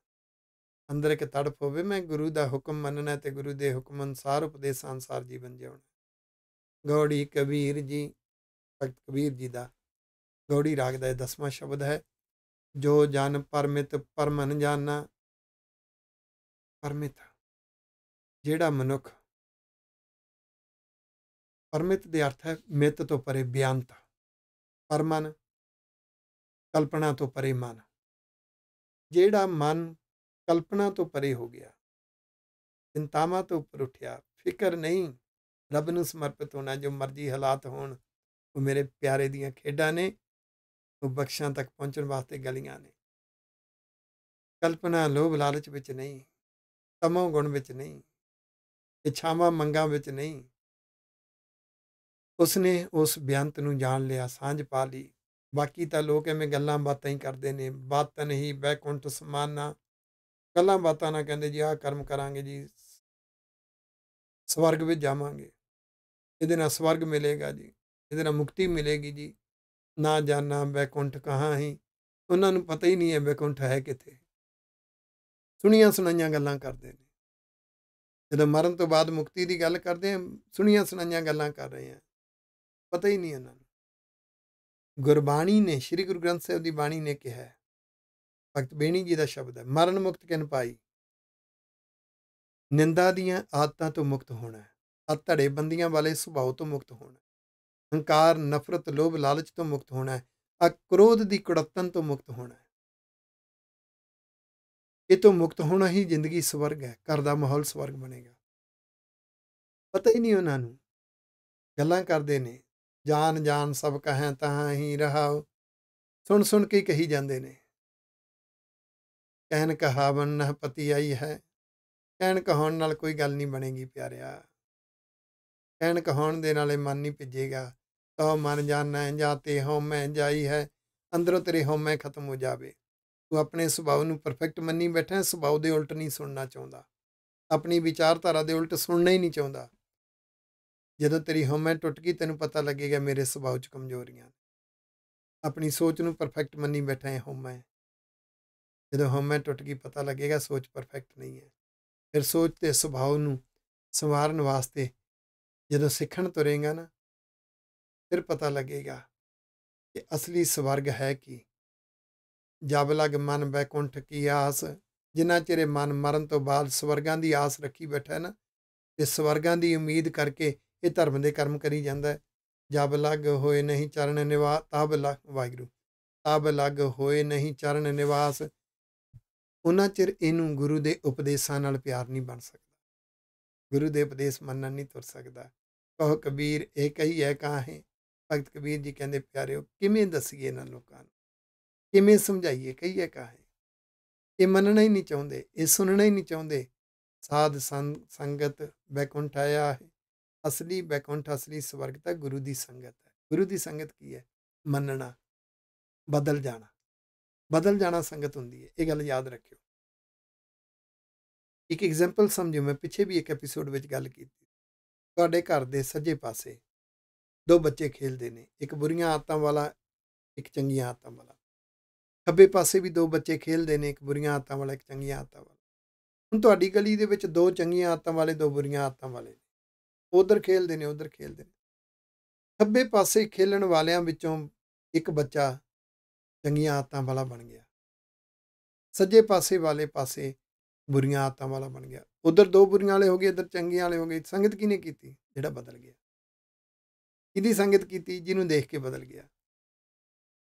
ਅੰਦਰ ਇੱਕ ਤੜਫ ਹੋਵੇ ਮੈਂ ਗੁਰੂ ਦਾ ਹੁਕਮ ਮੰਨਣਾ ਤੇ ਗੁਰੂ ਦੇ ਹੁਕਮ ਅਨਸਾਰ ਉਪਦੇਸ਼ ਅਨਸਾਰ ਜੀਵਨ ਜਿਉਣਾ ਗੌੜੀ ਕਬੀਰ ਜੀ ਭਗਤ ਕਬੀਰ ਜੀ ਦਾ ਲੋੜੀ ਰਾਗ ਦਾ ਦਸਵਾਂ ਸ਼ਬਦ ਹੈ ਜੋ ਜਨ ਪਰਮਿਤ ਪਰਮਨ ਜਾਨਾ ਪਰਮਿਤ ਜਿਹੜਾ ਮਨੁੱਖ ਪਰਮਿਤ ਦੇ ਅਰਥ ਹੈ ਮਿਤ ਤੋਂ ਪਰੇ ਬਿਆੰਤ ਪਰਮਨ ਕਲਪਨਾ ਤੋਂ ਪਰੇ ਮਨ ਜਿਹੜਾ ਮਨ ਕਲਪਨਾ ਤੋਂ ਪਰੇ ਹੋ ਗਿਆ ਚਿੰਤਾਵਾਂ ਤੋਂ ਉੱਪਰ ਉੱਠਿਆ ਫਿਕਰ ਨਹੀਂ ਰੱਬ ਨੂੰ ਸਮਰਪਿਤ ਹੋਣਾ ਜੋ ਮਰਜ਼ੀ ਹਾਲਾਤ ਹੋਣ ਉਹ ਮੇਰੇ ਪਿਆਰੇ ਦੀਆਂ ਖੇਡਾਂ ਨੇ ਉਹ ਬਖਸ਼ਾਂ ਤੱਕ ਪਹੁੰਚਣ ਵਾਸਤੇ ਗਲੀਆਂ ਨੇ ਕਲਪਨਾ ਲੋਭ ਲਾਲਚ ਵਿੱਚ ਨਹੀਂ ਤਮੋ ਗੁਣ ਵਿੱਚ ਨਹੀਂ ਇਛਾਵਾਂ ਮੰਗਾਂ ਵਿੱਚ ਨਹੀਂ ਉਸਨੇ ਉਸ ਬਿਆੰਤ ਨੂੰ ਜਾਣ ਲਿਆ ਸਾਂਝ ਪਾ ਲਈ ਬਾਕੀ ਤਾਂ ਲੋਕ ਐਵੇਂ ਗੱਲਾਂ ਬਾਤਾਂ ਹੀ ਕਰਦੇ ਨੇ ਬਾਤਨ ਹੀ ਬੈਕੁੰਠ ਸਮਾਨਾ ਗੱਲਾਂ ਬਾਤਾਂ ਨਾ ਕਹਿੰਦੇ ਜੀ ਆਹ ਕਰਮ ਕਰਾਂਗੇ ਜੀ ਸਵਰਗ ਵਿੱਚ ਜਾਵਾਂਗੇ ਇਹਦੇ ਨਾਲ ਸਵਰਗ ਮਿਲੇਗਾ ਜੀ ਇਹਦੇ ਨਾਲ ਮੁਕਤੀ ਮਿਲੇਗੀ ਜੀ ਨਾ ਜਾਣਾ ਬੈਕੁੰਠ ਕਹਾਂ ਹੀ ਉਹਨਾਂ ਨੂੰ ਪਤਾ ਹੀ ਨਹੀਂ ਹੈ ਬੈਕੁੰਠ ਹੈ ਕਿੱਥੇ ਸੁਣੀਆਂ ਸੁਣਾਈਆਂ ਗੱਲਾਂ ਕਰਦੇ ਨੇ ਜਦੋਂ ਮਰਨ ਤੋਂ ਬਾਅਦ ਮੁਕਤੀ ਦੀ ਗੱਲ ਕਰਦੇ ਆ ਸੁਣੀਆਂ ਸੁਣਾਈਆਂ ਗੱਲਾਂ ਕਰ ਰਹੇ ਆ ਪਤਾ ਹੀ ਨਹੀਂ ਇਹਨਾਂ ਨੂੰ ਗੁਰਬਾਣੀ ਨੇ ਸ੍ਰੀ ਗੁਰੂ ਗ੍ਰੰਥ ਸਾਹਿਬ ਦੀ ਬਾਣੀ ਨੇ ਕਿਹਾ ਭਗਤ ਬੇਣੀ ਜੀ ਦਾ ਸ਼ਬਦ ਹੈ ਮਰਨ ਮੁਕਤ ਕਿਨ ਪਾਈ ਨਿੰਦਾ ਦੀਆਂ ਆਦਤਾਂ ਤੋਂ ਮੁਕਤ ਹੋਣਾ ਆ ਧੜੇ ਬੰਦੀਆਂ ਵਾਲੇ ਸੁਭਾਅ ਤੋਂ ਮੁਕਤ ਹੋਣਾ ਹੰਕਾਰ ਨਫ਼ਰਤ ਲੋਭ ਲਾਲਚ ਤੋਂ ਮੁਕਤ ਹੋਣਾ ਹੈ ਅਕਰੋਧ ਦੀ ਕੁੜੱਤਨ ਤੋਂ ਮੁਕਤ ਹੋਣਾ ਹੈ ਇਹ ਤੋਂ ਮੁਕਤ ਹੋਣਾ ਹੀ ਜ਼ਿੰਦਗੀ ਸਵਰਗ ਹੈ ਘਰ ਦਾ ਮਾਹੌਲ ਸਵਰਗ ਬਣੇਗਾ ਪਤਾ ਹੀ ਨਹੀਂ ਉਹਨਾਂ ਨੂੰ ਗੱਲਾਂ ਕਰਦੇ ਨੇ ਜਾਨ ਜਾਨ ਸਭ ਕਹੈ ਤਹਾਂ ਹੀ ਰਹਾਉ ਸੁਣ ਸੁਣ ਕੇ ਕਹੀ ਜਾਂਦੇ ਨੇ ਕਹਿਣ ਕਹਾਵਨ ਨਾ ਪਤੀ ਆਈ ਹੈ ਕਹਿਣ ਕਹਾਉਣ ਨਾਲ ਕੋਈ ਗੱਲ ਨਹੀਂ ਬਣੇਗੀ ਪਿਆਰਿਆ ਕਹਿਣ ਕਹਾਉਣ ਦੇ ਨਾਲੇ ਮਨ ਨਹੀਂ ਭਿੱਜੇਗਾ ਤੋ ਮਨ ਜਾਣੈ ਹੈ ਜਾਤੇ ਹਉ ਮੈਂ ਜਾਈ ਹੈ ਅੰਦਰੋਂ ਤੇਰੇ ਹਉ ਮੈਂ ਖਤਮ ਹੋ ਜਾਵੇ ਤੂੰ ਆਪਣੇ ਸੁਭਾਅ ਨੂੰ ਪਰਫੈਕਟ ਮੰਨੀ ਬੈਠਾ ਸੁਭਾਅ ਦੇ ਉਲਟ ਨਹੀਂ ਸੁਣਨਾ ਚਾਹੁੰਦਾ ਆਪਣੀ ਵਿਚਾਰਧਾਰਾ ਦੇ ਉਲਟ ਸੁਣਨਾ ਹੀ ਨਹੀਂ ਚਾਹੁੰਦਾ ਜਦੋਂ ਤੇਰੀ ਹਉ ਮੈਂ ਟੁੱਟ ਗਈ ਤੈਨੂੰ ਪਤਾ ਲੱਗੇਗਾ ਮੇਰੇ ਸੁਭਾਅ 'ਚ ਕਮਜ਼ੋਰੀਆਂ ਆਪਣੀ ਸੋਚ ਨੂੰ ਪਰਫੈਕਟ ਮੰਨੀ ਬੈਠਾ ਹੈ ਹਉ ਮੈਂ ਜਦੋਂ ਹਉ ਮੈਂ ਟੁੱਟ ਗਈ ਪਤਾ ਲੱਗੇਗਾ ਸੋਚ ਪਰਫੈਕਟ ਨਹੀਂ ਹੈ ਫਿਰ ਸੋਚ ਤੇ ਸੁਭਾਅ ਨੂੰ ਸੰਵਾਰਨ ਵਾਸਤੇ ਜਦੋਂ ਸਿੱਖਣ ਤੁਰੇਗਾ ਨਾ ਫਿਰ ਪਤਾ ਲੱਗੇਗਾ ਕਿ ਅਸਲੀ ਸਵਰਗ ਹੈ ਕੀ ਜਬ ਲਗ ਮਨ ਬੈਕੁੰਠ ਕੀ ਆਸ ਜਿਨ੍ਹਾਂ ਚਿਰੇ ਮਨ ਮਰਨ ਤੋਂ ਬਾਅਦ ਸਵਰਗਾਂ ਦੀ ਆਸ ਰੱਖੀ ਬੈਠਾ ਹੈ ਨਾ ਤੇ ਸਵਰਗਾਂ ਦੀ ਉਮੀਦ ਕਰਕੇ ਇਹ ਧਰਮ ਦੇ ਕਰਮ ਕਰੀ ਜਾਂਦਾ ਜਬ ਲਗ ਹੋਏ ਨਹੀਂ ਚਰਨ ਨਿਵਾਸ ਤਬ ਲਗ ਵਾਹਿਗੁਰੂ ਤਬ ਲਗ ਹੋਏ ਨਹੀਂ ਚਰਨ ਨਿਵਾਸ ਉਹਨਾਂ ਚਿਰ ਇਹਨੂੰ ਗੁਰੂ ਦੇ ਉਪਦੇਸ਼ਾਂ ਨਾਲ ਪਿਆਰ ਨਹੀਂ ਬਣ ਸਕਦਾ ਗੁਰੂ ਦੇ ਉਪਦੇਸ਼ ਮੰਨਣ ਨਹੀਂ ਤੁਰ ਸਕਦਾ ਕਹੋ ਕਬੀਰ ਇਹ ਕਹੀ ਹੈ ਕਾਹੇ ਭਗਤ ਕਬੀਰ ਜੀ ਕਹਿੰਦੇ ਪਿਆਰਿਓ ਕਿਵੇਂ ਦਸੀਏ ਇਹਨਾਂ ਲੋਕਾਂ ਨੂੰ ਕਿਵੇਂ ਸਮਝਾਈਏ ਕਹੀਏ ਕਾਹੇ ਇਹ ਮੰਨਣਾ ਹੀ ਨਹੀਂ ਚਾਹੁੰਦੇ ਇਹ ਸੁਣਨਾ ਹੀ ਨਹੀਂ ਚਾਹੁੰਦੇ ਸਾਧ ਸੰਗਤ ਬੈਕੁੰਠ ਆਇਆ ਹੈ ਅਸਲੀ ਬੈਕੁੰਠ ਅਸਲੀ ਸਵਰਗ ਤਾਂ ਗੁਰੂ ਦੀ ਸੰਗਤ ਹੈ ਗੁਰੂ ਦੀ ਸੰਗਤ ਕੀ ਹੈ ਮੰਨਣਾ ਬਦਲ ਜਾਣਾ ਬਦਲ ਜਾਣਾ ਸੰਗਤ ਹੁੰਦੀ ਹੈ ਇਹ ਗੱਲ ਯਾਦ ਰੱਖਿਓ ਇੱਕ ਐਗਜ਼ਾਮਪਲ ਸਮਝੋ ਮੈਂ ਪਿੱਛੇ ਵੀ ਇੱਕ ਐਪੀਸੋਡ ਵਿੱਚ ਗੱਲ ਕੀਤੀ ਤੁਹਾਡੇ ਘਰ ਦੇ ਸੱਜੇ ਪਾਸੇ ਦੋ ਬੱਚੇ ਖੇਲਦੇ ਨੇ ਇੱਕ ਬੁਰੀਆਂ ਆਤਾਂ ਵਾਲਾ ਇੱਕ ਚੰਗੀਆਂ ਆਤਾਂ ਵਾਲਾ ਖੱਬੇ ਪਾਸੇ ਵੀ ਦੋ ਬੱਚੇ ਖੇਲਦੇ ਨੇ ਇੱਕ ਬੁਰੀਆਂ ਆਤਾਂ ਵਾਲਾ ਇੱਕ ਚੰਗੀਆਂ ਆਤਾਂ ਵਾਲਾ ਹੁਣ ਤੁਹਾਡੀ ਗਲੀ ਦੇ ਵਿੱਚ ਦੋ ਚੰਗੀਆਂ ਆਤਾਂ ਵਾਲੇ ਦੋ ਬੁਰੀਆਂ ਆਤਾਂ ਵਾਲੇ ਉਧਰ ਖੇਲਦੇ ਨੇ ਉਧਰ ਖੇਲਦੇ ਨੇ ਖੱਬੇ ਪਾਸੇ ਖੇਲਣ ਵਾਲਿਆਂ ਵਿੱਚੋਂ ਇੱਕ ਬੱਚਾ ਚੰਗੀਆਂ ਆਤਾਂ ਵਾਲਾ ਬਣ ਗਿਆ ਸੱਜੇ ਪਾਸੇ ਵਾਲੇ ਪਾਸੇ ਬੁਰੀਆਂ ਆਤਾਂ ਵਾਲਾ ਬਣ ਗਿਆ ਉਧਰ ਦੋ ਬੁਰੀਆਂ ਵਾਲੇ ਹੋ ਗਏ ਇਧਰ ਚੰਗੀਆਂ ਵਾਲੇ ਹੋ ਗਏ ਸੰਗਤ ਕਿਨੇ ਕੀਤੀ ਜਿਹੜਾ ਬਦਲ ਗਿਆ ਕਿਹਦੀ ਸੰਗਤ ਕੀਤੀ ਜਿਹਨੂੰ ਦੇਖ ਕੇ ਬਦਲ ਗਿਆ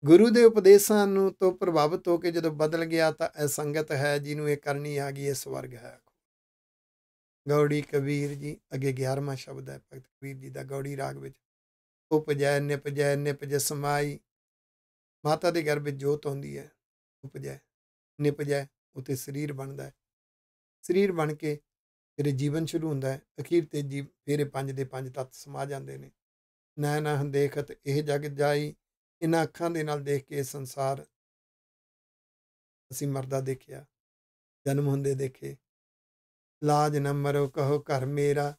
ਗੁਰੂ ਦੇ ਉਪਦੇਸ਼ਾਂ ਨੂੰ ਤੋਂ ਪ੍ਰਭਾਵਿਤ ਹੋ ਕੇ ਜਦੋਂ ਬਦਲ ਗਿਆ ਤਾਂ ਇਹ ਸੰਗਤ ਹੈ ਜਿਹਨੂੰ ਇਹ ਕਰਨੀ ਆ ਗਈ ਇਹ ਸਵਰਗ ਹੈ ਗੌੜੀ ਕਬੀਰ ਜੀ ਅਗੇ 11ਵਾਂ ਸ਼ਬਦ ਹੈ ਭਗਤ ਕਬੀਰ ਜੀ ਦਾ ਗੌੜੀ ਰਾਗ ਵਿੱਚ ਉਪਜੈ ਨਿਪਜੈ ਨਿਪਜ ਸਮਾਈ ਮਾਤਾ ਦੇ ਗਰਭ ਵਿੱਚ ਜੋਤ ਹੁੰਦੀ ਹੈ ਉਪਜੈ ਨਿਪਜੈ ਉਤੇ ਸਰੀਰ ਬਣਦਾ ਹੈ ਸਰੀਰ ਬਣ ਕੇ ਫਿਰ ਜੀਵਨ ਸ਼ੁਰੂ ਹੁੰਦਾ ਹੈ ਅਖੀਰ ਤੇ ਜੀ ਫਿਰ ਪੰਜ ਦੇ ਪੰਜ ਤੱਤ ਸਮਾ ਜਾਂਦੇ ਨੇ ਨੈ ਨਾ ਦੇਖਤ ਇਹ ਜਗ ਜਾਈ ਇਹਨਾਂ ਅੱਖਾਂ ਦੇ ਨਾਲ ਦੇਖ ਕੇ ਸੰਸਾਰ ਅਸੀਂ ਮਰਦਾ ਦੇਖਿਆ ਜਨਮ ਹੁੰਦੇ ਦੇਖੇ ਲਾਜ ਨਾ ਮਰੋ ਕਹੋ ਘਰ ਮੇਰਾ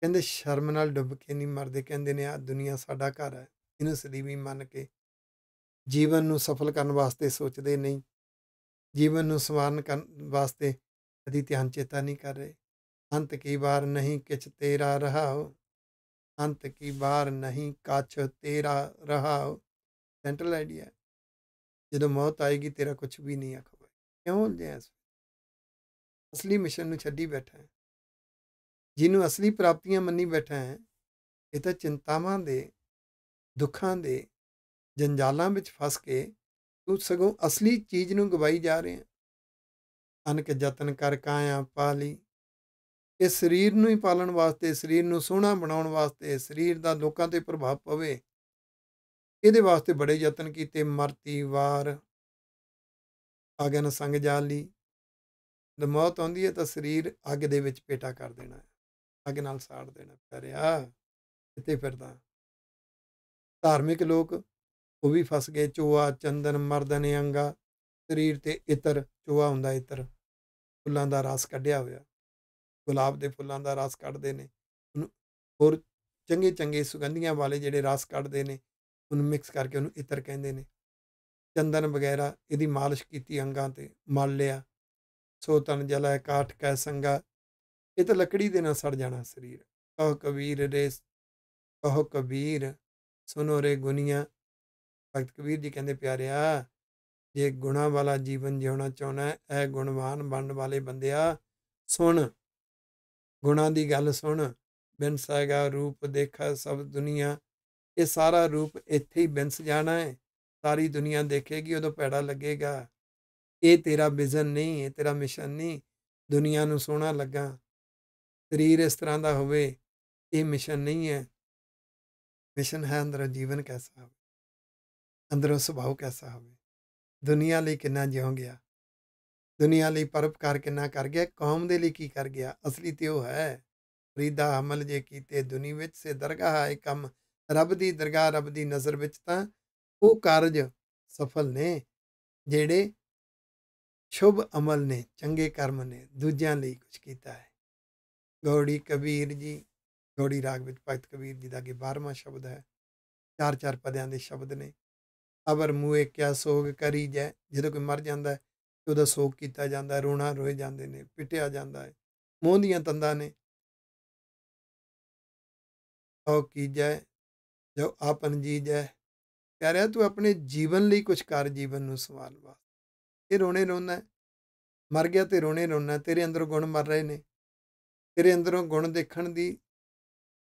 ਕਹਿੰਦੇ ਸ਼ਰਮ ਨਾਲ ਡੁੱਬ ਕੇ ਨਹੀਂ ਮਰਦੇ ਕਹਿੰਦੇ ਨੇ ਆ ਦੁਨੀਆ ਸਾਡਾ ਘਰ ਹੈ ਇਹਨੂੰ ਸਦੀਵੀ ਮੰਨ ਕੇ ਜੀਵਨ ਨੂੰ ਸਫਲ ਕਰਨ ਵਾਸਤੇ ਸੋਚਦੇ ਨਹੀਂ ਜੀਵਨ ਨੂੰ ਸਵਾਰਨ ਕਰਨ ਵਾਸਤੇ ਕਦੀ ਧਿਆਨ ਚੇਤਾ ਨਹੀਂ ਕਰ ਰਹੇ ਅੰਤ ਕੀ ਵਾਰ ਨਹੀਂ ਕਿਛ ਤੇਰਾ ਰਹਾਓ ਅੰਤ ਕੀ ਬਾਹਰ ਨਹੀਂ ਕੱਛ ਤੇਰਾ ਰਹਾ ਸੈਂਟਰਲ ਆਈਡੀਆ ਜਦੋਂ ਮੌਤ ਆਏਗੀ ਤੇਰਾ ਕੁਝ ਵੀ ਨਹੀਂ ਅਖਵਾ ਕਿਉਂ ਜੈਸ ਅਸਲੀ ਮਿਸ਼ਨ ਨੂੰ ਛੱਡੀ ਬੈਠਾ ਹੈ ਜਿਹਨੂੰ ਅਸਲੀ ਪ੍ਰਾਪਤੀਆਂ ਮੰਨੀ ਬੈਠਾ ਹੈ ਇਹ ਤਾਂ ਚਿੰਤਾਵਾਂ ਦੇ ਦੁੱਖਾਂ ਦੇ ਜੰਜਾਲਾਂ ਵਿੱਚ ਫਸ ਕੇ ਤੂੰ ਸਗੋਂ ਅਸਲੀ ਚੀਜ਼ ਨੂੰ ਗਵਾਈ ਜਾ ਰਿਹਾ ਅਨਕ ਯਤਨ ਕਰ ਕਾਇਆ ਪਾਲੀ ਇਹ ਸਰੀਰ ਨੂੰ ਹੀ ਪਾਲਣ ਵਾਸਤੇ ਸਰੀਰ ਨੂੰ ਸੋਹਣਾ ਬਣਾਉਣ ਵਾਸਤੇ ਸਰੀਰ ਦਾ ਲੋਕਾਂ ਤੇ ਪ੍ਰਭਾਵ ਪਵੇ ਇਹਦੇ ਵਾਸਤੇ ਬੜੇ ਯਤਨ ਕੀਤੇ ਮਰਤੀ ਵਾਰ ਅਗਨ ਸੰਗ ਜਾਲੀ ਜਦ ਮੌਤ ਆਉਂਦੀ ਹੈ ਤਾਂ ਸਰੀਰ ਅੱਗ ਦੇ ਵਿੱਚ ਪੇਟਾ ਕਰ ਦੇਣਾ ਹੈ ਅੱਗ ਨਾਲ ਸਾੜ ਦੇਣਾ ਪਿਆਰਿਆ ਕਿਤੇ ਫਿਰਦਾ ਧਾਰਮਿਕ ਲੋਕ ਉਹ ਵੀ ਫਸ ਗਏ ਚੋਆ ਚੰਦਨ ਮਰਦਨ ਅੰਗਾ ਸਰੀਰ ਤੇ ਇਤਰ ਚੋਆ ਹੁੰਦਾ ਇਤਰ ਫੁੱਲਾਂ ਦਾ ਰਸ ਕੱਢਿਆ ਹੋਇਆ ਗੁਲਾਬ ਦੇ ਫੁੱਲਾਂ ਦਾ ਰਸ ਕੱਢਦੇ ਨੇ ਉਹਨੂੰ ਹੋਰ ਚੰਗੇ ਚੰਗੇ ਸੁਗੰਧੀਆਂ ਵਾਲੇ ਜਿਹੜੇ ਰਸ ਕੱਢਦੇ ਨੇ ਉਹਨੂੰ ਮਿਕਸ ਕਰਕੇ ਉਹਨੂੰ ਇਤਰ ਕਹਿੰਦੇ ਨੇ ਚੰਦਨ ਵਗੈਰਾ ਇਹਦੀ ਮਾਲਿਸ਼ ਕੀਤੀ ਅੰਗਾਂ ਤੇ ਮਲ ਲਿਆ ਸੋ ਤਨ ਜਲਾ ਕਾਠ ਕੈ ਸੰਗਾ ਇਹ ਤਾਂ ਲੱਕੜੀ ਦੇ ਨਾਲ ਸੜ ਜਾਣਾ ਸਰੀਰ ਕਹ ਕਬੀਰ ਦੇ ਕਹ ਕਬੀਰ ਸੁਨੋ ਰੇ ਗੁਨੀਆਂ ਭਗਤ ਕਬੀਰ ਜੀ ਕਹਿੰਦੇ ਪਿਆਰਿਆ ਜੇ ਗੁਣਾ ਵਾਲਾ ਜੀਵਨ ਜਿਉਣਾ ਚਾਹਣਾ ਐ ਗੁਣਵਾਨ ਬਣਨ ਵਾਲੇ ਬੰਦਿਆ ਸੁਣ ਗੁਣਾਂ ਦੀ ਗੱਲ ਸੁਣ ਬਿਨਸ ਹੈਗਾ ਰੂਪ ਦੇਖਾ ਸਭ ਦੁਨੀਆ ਇਹ ਸਾਰਾ ਰੂਪ ਇੱਥੇ ਹੀ ਬਿੰਸ ਜਾਣਾ ਹੈ ਸਾਰੀ ਦੁਨੀਆ ਦੇਖੇਗੀ ਉਦੋਂ ਪੈੜਾ ਲੱਗੇਗਾ ਇਹ ਤੇਰਾ ਵਿਜ਼ਨ ਨਹੀਂ ਇਹ ਤੇਰਾ ਮਿਸ਼ਨ ਨਹੀਂ ਦੁਨੀਆ ਨੂੰ ਸੋਹਣਾ ਲੱਗਾ ਸਰੀਰ ਇਸ ਤਰ੍ਹਾਂ ਦਾ ਹੋਵੇ ਇਹ ਮਿਸ਼ਨ ਨਹੀਂ ਹੈ ਮਿਸ਼ਨ ਹੈ ਅੰਦਰ ਜੀਵਨ ਕੈਸਾ ਹੋਵੇ ਅੰਦਰੋਂ ਸੁਭਾਅ ਕੈਸਾ ਹੋਵੇ ਦੁਨੀਆ ਲਈ ਕਿੰਨਾ ਜਿਉਂ ਗਿਆ ਦੁਨੀਆ ਲਈ ਪਰਉਪਕਾਰ ਕਿੰਨਾ ਕਰ ਗਿਆ ਕੌਮ ਦੇ ਲਈ ਕੀ ਕਰ ਗਿਆ ਅਸਲੀ ਤੇ ਉਹ ਹੈ ਫਰੀਦਾ ਅਮਲ ਜੇ ਕੀਤੇ ਦੁਨੀ ਵਿੱਚ ਸੇ ਦਰਗਾਹ ਹੈ ਕੰਮ ਰੱਬ ਦੀ ਦਰਗਾਹ ਰੱਬ ਦੀ ਨਜ਼ਰ ਵਿੱਚ ਤਾਂ ਉਹ ਕਾਰਜ ਸਫਲ ਨੇ ਜਿਹੜੇ ਸ਼ੁਭ ਅਮਲ ਨੇ ਚੰਗੇ ਕਰਮ ਨੇ ਦੂਜਿਆਂ ਲਈ ਕੁਝ ਕੀਤਾ ਹੈ ਗੌੜੀ ਕਬੀਰ ਜੀ ਗੌੜੀ ਰਾਗ ਵਿੱਚ ਪਾਇਤ ਕਬੀਰ ਜੀ ਦਾ ਕਿ 12ਵਾਂ ਸ਼ਬਦ ਹੈ ਚਾਰ ਚਾਰ ਪਦਿਆਂ ਦੇ ਸ਼ਬਦ ਨੇ ਅਬਰ ਮੂਏ ਕਿਆ ਸੋਗ ਕਰੀ ਜੈ ਜਦੋਂ ਕੋਈ ਮਰ ਜਾਂਦਾ ਹੈ ਉਹਦਾ ਸੋਗ ਕੀਤਾ ਜਾਂਦਾ ਰੋਣਾ ਰੋਏ ਜਾਂਦੇ ਨੇ ਪਿਟਿਆ ਜਾਂਦਾ ਹੈ ਮੂੰਹ ਦੀਆਂ ਤੰਦਾਂ ਨੇ ਕੀ ਜਾਏ ਜੋ ਆਪਨ ਜੀ ਜੈ ਰਿਹਾ ਤੂੰ ਆਪਣੇ ਜੀਵਨ ਲਈ ਕੁਝ ਕਰ ਜੀਵਨ ਨੂੰ ਸਵਾਲ ਵਾ ਇਹ ਰੋਣੇ ਰੋਣਾ ਮਰ ਗਿਆ ਤੇ ਰੋਣੇ ਰੋਣਾ ਤੇਰੇ ਅੰਦਰ ਗੁਣ ਮਰ ਰਹੇ ਨੇ ਤੇਰੇ ਅੰਦਰੋਂ ਗੁਣ ਦੇਖਣ ਦੀ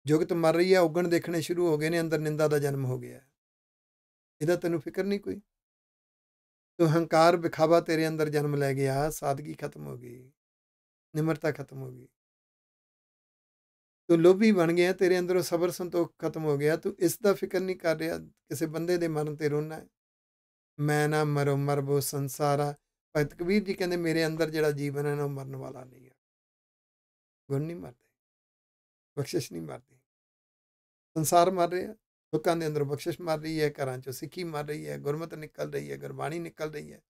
ਜੁਗਤ ਮਰ ਰਹੀ ਹੈ ਉਗਣ ਦੇਖਣੇ ਸ਼ੁਰੂ ਹੋ ਗਏ ਨੇ ਅੰਦਰ ਨਿੰਦਾ ਦਾ ਜਨਮ ਹੋ ਗਿਆ ਇਹਦਾ ਤੈਨੂੰ ਫਿਕਰ ਨਹੀਂ ਕੋਈ ਤੂੰ ਹੰਕਾਰ ਵਿਖਾਵਾ ਤੇਰੇ ਅੰਦਰ ਜਨਮ ਲੈ ਗਿਆ ਸਾਦਗੀ ਖਤਮ ਹੋ ਗਈ ਨਿਮਰਤਾ ਖਤਮ ਹੋ ਗਈ ਤੂੰ ਲੋਭੀ ਬਣ ਗਿਆ ਤੇਰੇ ਅੰਦਰੋਂ ਸਬਰ ਸੰਤੋਖ ਖਤਮ ਹੋ ਗਿਆ ਤੂੰ ਇਸ ਦਾ ਫਿਕਰ ਨਹੀਂ ਕਰ ਰਿਹਾ ਕਿਸੇ ਬੰਦੇ ਦੇ ਮਰਨ ਤੇ ਰੋਣਾ ਮੈਂ ਨਾ ਮਰੋ ਮਰਬੋ ਸੰਸਾਰਾ ਭਗਤ ਕਬੀਰ ਜੀ ਕਹਿੰਦੇ ਮੇਰੇ ਅੰਦਰ ਜਿਹੜਾ ਜੀਵਨ ਹੈ ਨਾ ਉਹ ਮਰਨ ਵਾਲਾ ਨਹੀਂ ਹੈ ਗੁਣ ਨਹੀਂ ਮਰਦੇ ਬਖਸ਼ਿਸ਼ ਨਹੀਂ ਮਰਦੇ ਸੰਸਾਰ ਮਰ ਰਿਹਾ ਲੋਕਾਂ ਦੇ ਅੰਦਰ ਬਖਸ਼ਿਸ਼ ਮਰ ਰਹੀ ਹੈ ਘਰਾਂ ਚੋਂ ਸਿੱਖੀ ਮਰ ਰਹੀ ਹੈ ਗੁਰਮਤ ਨਿਕਲ ਰਹੀ ਹੈ ਗੁਰਬਾਣੀ ਨਿਕਲ ਰਹੀ ਹੈ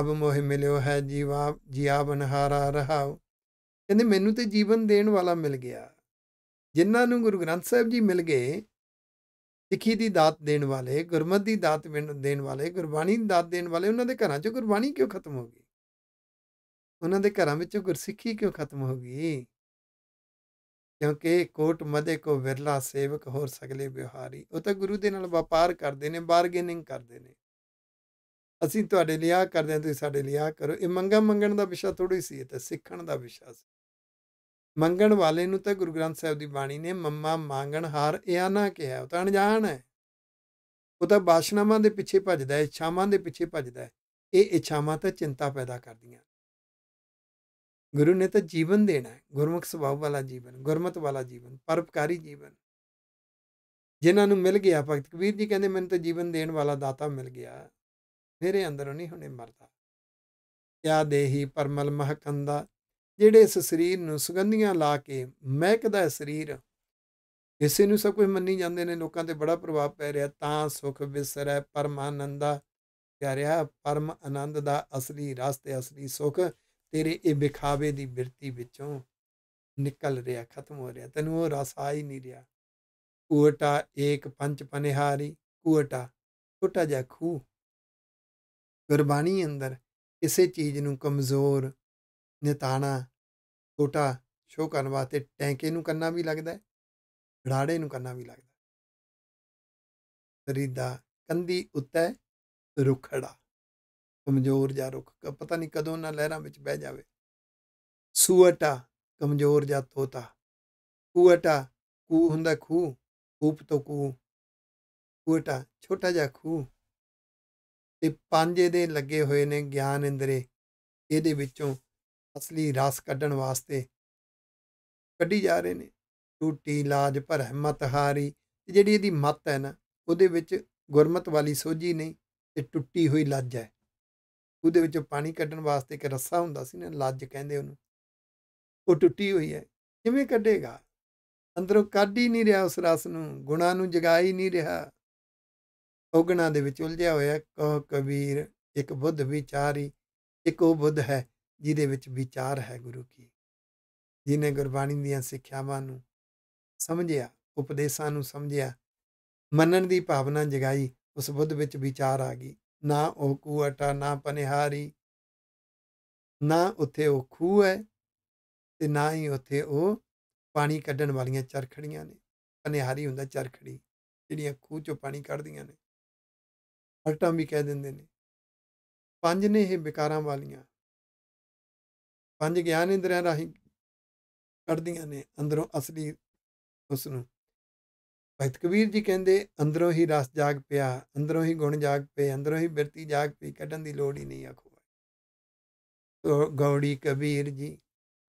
ਅਬ ਮੋਹ ਮਿਲਿਓ ਹੈ ਜੀਵਾ ਜੀਆ ਬਨਹਾਰਾ ਰਹਾਉ ਕਹਿੰਦੇ ਮੈਨੂੰ ਤੇ ਜੀਵਨ ਦੇਣ ਵਾਲਾ ਮਿਲ ਗਿਆ ਜਿਨ੍ਹਾਂ ਨੂੰ ਗੁਰੂ ਗ੍ਰੰਥ ਸਾਹਿਬ ਜੀ ਮਿਲ ਗਏ ਸਿੱਖੀ ਦੀ ਦਾਤ ਦੇਣ ਵਾਲੇ ਗੁਰਮਤ ਦੀ ਦਾਤ ਦੇਣ ਵਾਲੇ ਗੁਰਬਾਣੀ ਦੀ ਦਾਤ ਦੇਣ ਵਾਲੇ ਉਹਨਾਂ ਦੇ ਘਰਾਂ ਚੋਂ ਗੁਰਬਾਣੀ ਕਿਉਂ ਖਤਮ ਹੋ ਗਈ ਉਹਨਾਂ ਦੇ ਘਰਾਂ ਵਿੱਚੋਂ ਗੁਰਸਿੱਖੀ ਕਿਉਂ ਖਤਮ ਹੋ ਗਈ ਕਿਉਂਕਿ ਕੋਟ ਮਦੇ ਕੋ ਵਿਰਲਾ ਸੇਵਕ ਹੋਰ ਸਗਲੇ ਵਿਹਾਰੀ ਉਹ ਤਾਂ ਗੁਰੂ ਦੇ ਨਾਲ ਵਪਾਰ ਕਰਦੇ ਨੇ ਬਾਰਗੇਨਿੰਗ ਕਰਦੇ ਨੇ ਅਸੀਂ ਤੁਹਾਡੇ ਲਈ ਆ ਕਰਦੇ ਹਾਂ ਤੁਸੀਂ ਸਾਡੇ ਲਈ ਆ ਕਰੋ ਇਹ ਮੰਗਾ ਮੰਗਣ ਦਾ ਵਿਸ਼ਾ ਥੋੜੀ ਸੀ ਇਹ ਤਾਂ ਸਿੱਖਣ ਦਾ ਵਿਸ਼ਾ ਸੀ ਮੰਗਣ ਵਾਲੇ ਨੂੰ ਤਾਂ ਗੁਰੂ ਗ੍ਰੰਥ ਸਾਹਿਬ ਦੀ ਬਾਣੀ ਨੇ ਮੰਮਾ ਮੰਗਣ ਹਾਰ ਇਆਨਾ ਕਿਹਾ ਉਹ ਤਾਂ ਅਣਜਾਣ ਹੈ ਉਹ ਤਾਂ ਬਾਸ਼ਨਾਵਾਂ ਦੇ ਪਿੱਛੇ ਭੱਜਦਾ ਹੈ ਇਛਾਵਾਂ ਦੇ ਪਿੱਛੇ ਭੱਜਦਾ ਹੈ ਇਹ ਇਛਾਵਾਂ ਤਾਂ ਚਿੰਤਾ ਪੈਦਾ ਕਰਦੀਆਂ ਗੁਰੂ ਨੇ ਤਾਂ ਜੀਵਨ ਦੇਣਾ ਹੈ ਗੁਰਮੁਖ ਸੁਭਾਅ ਵਾਲਾ ਜੀਵਨ ਗੁਰਮਤ ਵਾਲਾ ਜੀਵਨ ਪਰਪਕਾਰੀ ਜੀਵਨ ਜਿਨ੍ਹਾਂ ਨੂੰ ਮਿਲ ਗਿਆ ਭਗਤ ਕਬੀਰ ਜੀ ਕਹਿੰਦੇ ਮੈਨੂੰ ਤਾਂ ਜੀਵਨ ਦੇਣ ਵਾਲਾ ਦਾਤਾ ਮਿਲ ਗਿਆ ਮੇਰੇ ਅੰਦਰੋਂ ਨਹੀਂ ਹੁਣੇ ਮਰਦਾ ਕਿਆ ਦੇਹੀ ਪਰਮਲ ਮਹਕੰਦਾ ਜਿਹੜੇ ਇਸ ਸਰੀਰ ਨੂੰ ਸੁਗੰਧੀਆਂ ਲਾ ਕੇ ਮਹਿਕਦਾ ਸਰੀਰ ਇਸੇ ਨੂੰ ਸਭ ਕੁਝ ਮੰਨੀ ਜਾਂਦੇ ਨੇ ਲੋਕਾਂ ਤੇ ਬੜਾ ਪ੍ਰਭਾਵ ਪੈ ਰਿਹਾ ਤਾਂ ਸੁਖ ਵਿਸਰੈ ਪਰਮਾਨੰਦਾ ਪਿਆਰਿਆ ਪਰਮ ਆਨੰਦ ਦਾ ਅਸਲੀ ਰਸਤੇ ਤੇ ਅਸਲੀ ਸੁਖ ਤੇਰੇ ਇਹ ਵਿਖਾਵੇ ਦੀ ਬਿਰਤੀ ਵਿੱਚੋਂ ਨਿਕਲ ਰਿਹਾ ਖਤਮ ਹੋ ਰਿਹਾ ਤੈਨੂੰ ਉਹ ਰਸ ਆ ਹੀ ਨਹੀਂ ਰਿਹਾ ਕੂਟਾ ਏਕ ਪੰਜ ਪਨਿਹਾਰੀ ਕੂਟਾ ਛੋਟਾ ਜਿਹਾ ਖੂ ਗੁਰਬਾਣੀ ਅੰਦਰ ਇਸੇ ਚੀਜ਼ ਨੂੰ ਕਮਜ਼ੋਰ ਨਿਤਾਣਾ ਛੋਟਾ ਸ਼ੋ ਕਰਨ ਵਾਸਤੇ ਟੈਂਕੇ ਨੂੰ ਕੰਨਾ ਵੀ ਲੱਗਦਾ ਹੈ ਢਾੜੇ ਨੂੰ ਕੰਨਾ ਵੀ ਲੱਗਦਾ ਫਰੀਦਾ ਕੰਦੀ ਉੱਤੇ ਰੁਖੜਾ ਕਮਜ਼ੋਰ ਜਾਂ ਰੁੱਖ ਪਤਾ ਨਹੀਂ ਕਦੋਂ ਨਾ ਲਹਿਰਾਂ ਵਿੱਚ ਬਹਿ ਜਾਵੇ ਸੂਅਟਾ ਕਮਜ਼ੋਰ ਜਾਂ ਤੋਤਾ ਕੂਅਟਾ ਕੂ ਹੁੰਦਾ ਖੂ ਖੂਪ ਤੋਂ ਕੂ ਕੂਅਟਾ ਛੋਟਾ ਜਿਹਾ ਖੂ ਤੇ ਪੰਜ ਦੇ ਲੱਗੇ ਹੋਏ ਨੇ ਗਿਆਨ ਇੰਦਰੇ ਇਹਦੇ ਵਿੱਚੋਂ ਅਸਲੀ ਰਸ ਕੱਢਣ ਵਾਸਤੇ ਕੱਢੀ ਜਾ ਰਹੇ ਨੇ ਟੂਟੀ ਲਾਜ ਪਰ ਹਿੰਮਤ ਹਾਰੀ ਜਿਹੜੀ ਇਹਦੀ ਮੱਤ ਹੈ ਨਾ ਉਹਦੇ ਵਿੱਚ ਗੁਰਮਤ ਵਾਲੀ ਸੋਝੀ ਨਹੀਂ ਤੇ ਟੁੱਟੀ ਹੋਈ ਲੱਜ ਹੈ ਉਹਦੇ ਵਿੱਚੋਂ ਪਾਣੀ ਕੱਢਣ ਵਾਸਤੇ ਇੱਕ ਰੱਸਾ ਹੁੰਦਾ ਸੀ ਨਾ ਲੱਜ ਕਹਿੰਦੇ ਉਹਨੂੰ ਉਹ ਟੁੱਟੀ ਹੋਈ ਹੈ ਕਿਵੇਂ ਕੱਢੇਗਾ ਅੰਦਰੋਂ ਕੱਢ ਹੀ ਨਹੀਂ ਰਿਹਾ ਉਸ ਰਸ ਨੂੰ ਗੁਣਾ ਨੂੰ ਜਗਾ ਹੀ ਨਹੀਂ ਰਿਹਾ ਗੁਣਾ ਦੇ ਵਿੱਚ ਉਲਝਿਆ ਹੋਇਆ ਕਹ ਕਬੀਰ ਇੱਕ ਬੁੱਧ ਵਿਚਾਰੀ ਇੱਕ ਉਹ ਬੁੱਧ ਹੈ ਜਿਹਦੇ ਵਿੱਚ ਵਿਚਾਰ ਹੈ ਗੁਰੂ ਕੀ ਜਿਨੇ ਗੁਰਬਾਣੀ ਦੀਆਂ ਸਿੱਖਿਆਵਾਂ ਨੂੰ ਸਮਝਿਆ ਉਪਦੇਸ਼ਾਂ ਨੂੰ ਸਮਝਿਆ ਮੰਨਣ ਦੀ ਭਾਵਨਾ ਜਗਾਈ ਉਸ ਬੁੱਧ ਵਿੱਚ ਵਿਚਾਰ ਆ ਗਈ ਨਾ ਉਹ ਕੂਟਾ ਨਾ ਪਨਿਹਾਰੀ ਨਾ ਉੱਥੇ ਉਹ ਖੂ ਹੈ ਤੇ ਨਾ ਹੀ ਉੱਥੇ ਉਹ ਪਾਣੀ ਕੱਢਣ ਵਾਲੀਆਂ ਚਰਖੜੀਆਂ ਨੇ ਪਨਿਹਾਰੀ ਹੁੰਦਾ ਚਰਖੜੀ ਜਿਹੜੀਆਂ ਖੂਹ ਚੋਂ ਪਾਣੀ ਕੱਢਦੀਆਂ ਨੇ ਅਲਟਾ ਵੀ ਕਹਿ ਦਿੰਦੇ ਨੇ ਪੰਜ ਨੇ ਇਹ ਵਿਕਾਰਾਂ ਵਾਲੀਆਂ ਪੰਜ ਗਿਆਨ ਇੰਦਰੀਆਂ ਰਾਹੀਂ ਕੱਢਦੀਆਂ ਨੇ ਅੰਦਰੋਂ ਅਸਲੀ ਉਸ ਨੂੰ ਭਗਤ ਕਬੀਰ ਜੀ ਕਹਿੰਦੇ ਅੰਦਰੋਂ ਹੀ ਰਸ ਜਾਗ ਪਿਆ ਅੰਦਰੋਂ ਹੀ ਗੁਣ ਜਾਗ ਪਏ ਅੰਦਰੋਂ ਹੀ ਬਿਰਤੀ ਜਾਗ ਪਈ ਕੱਢਣ ਦੀ ਲੋੜ ਹੀ ਨਹੀਂ ਆਖੋ ਤੋ ਗੌੜੀ ਕਬੀਰ ਜੀ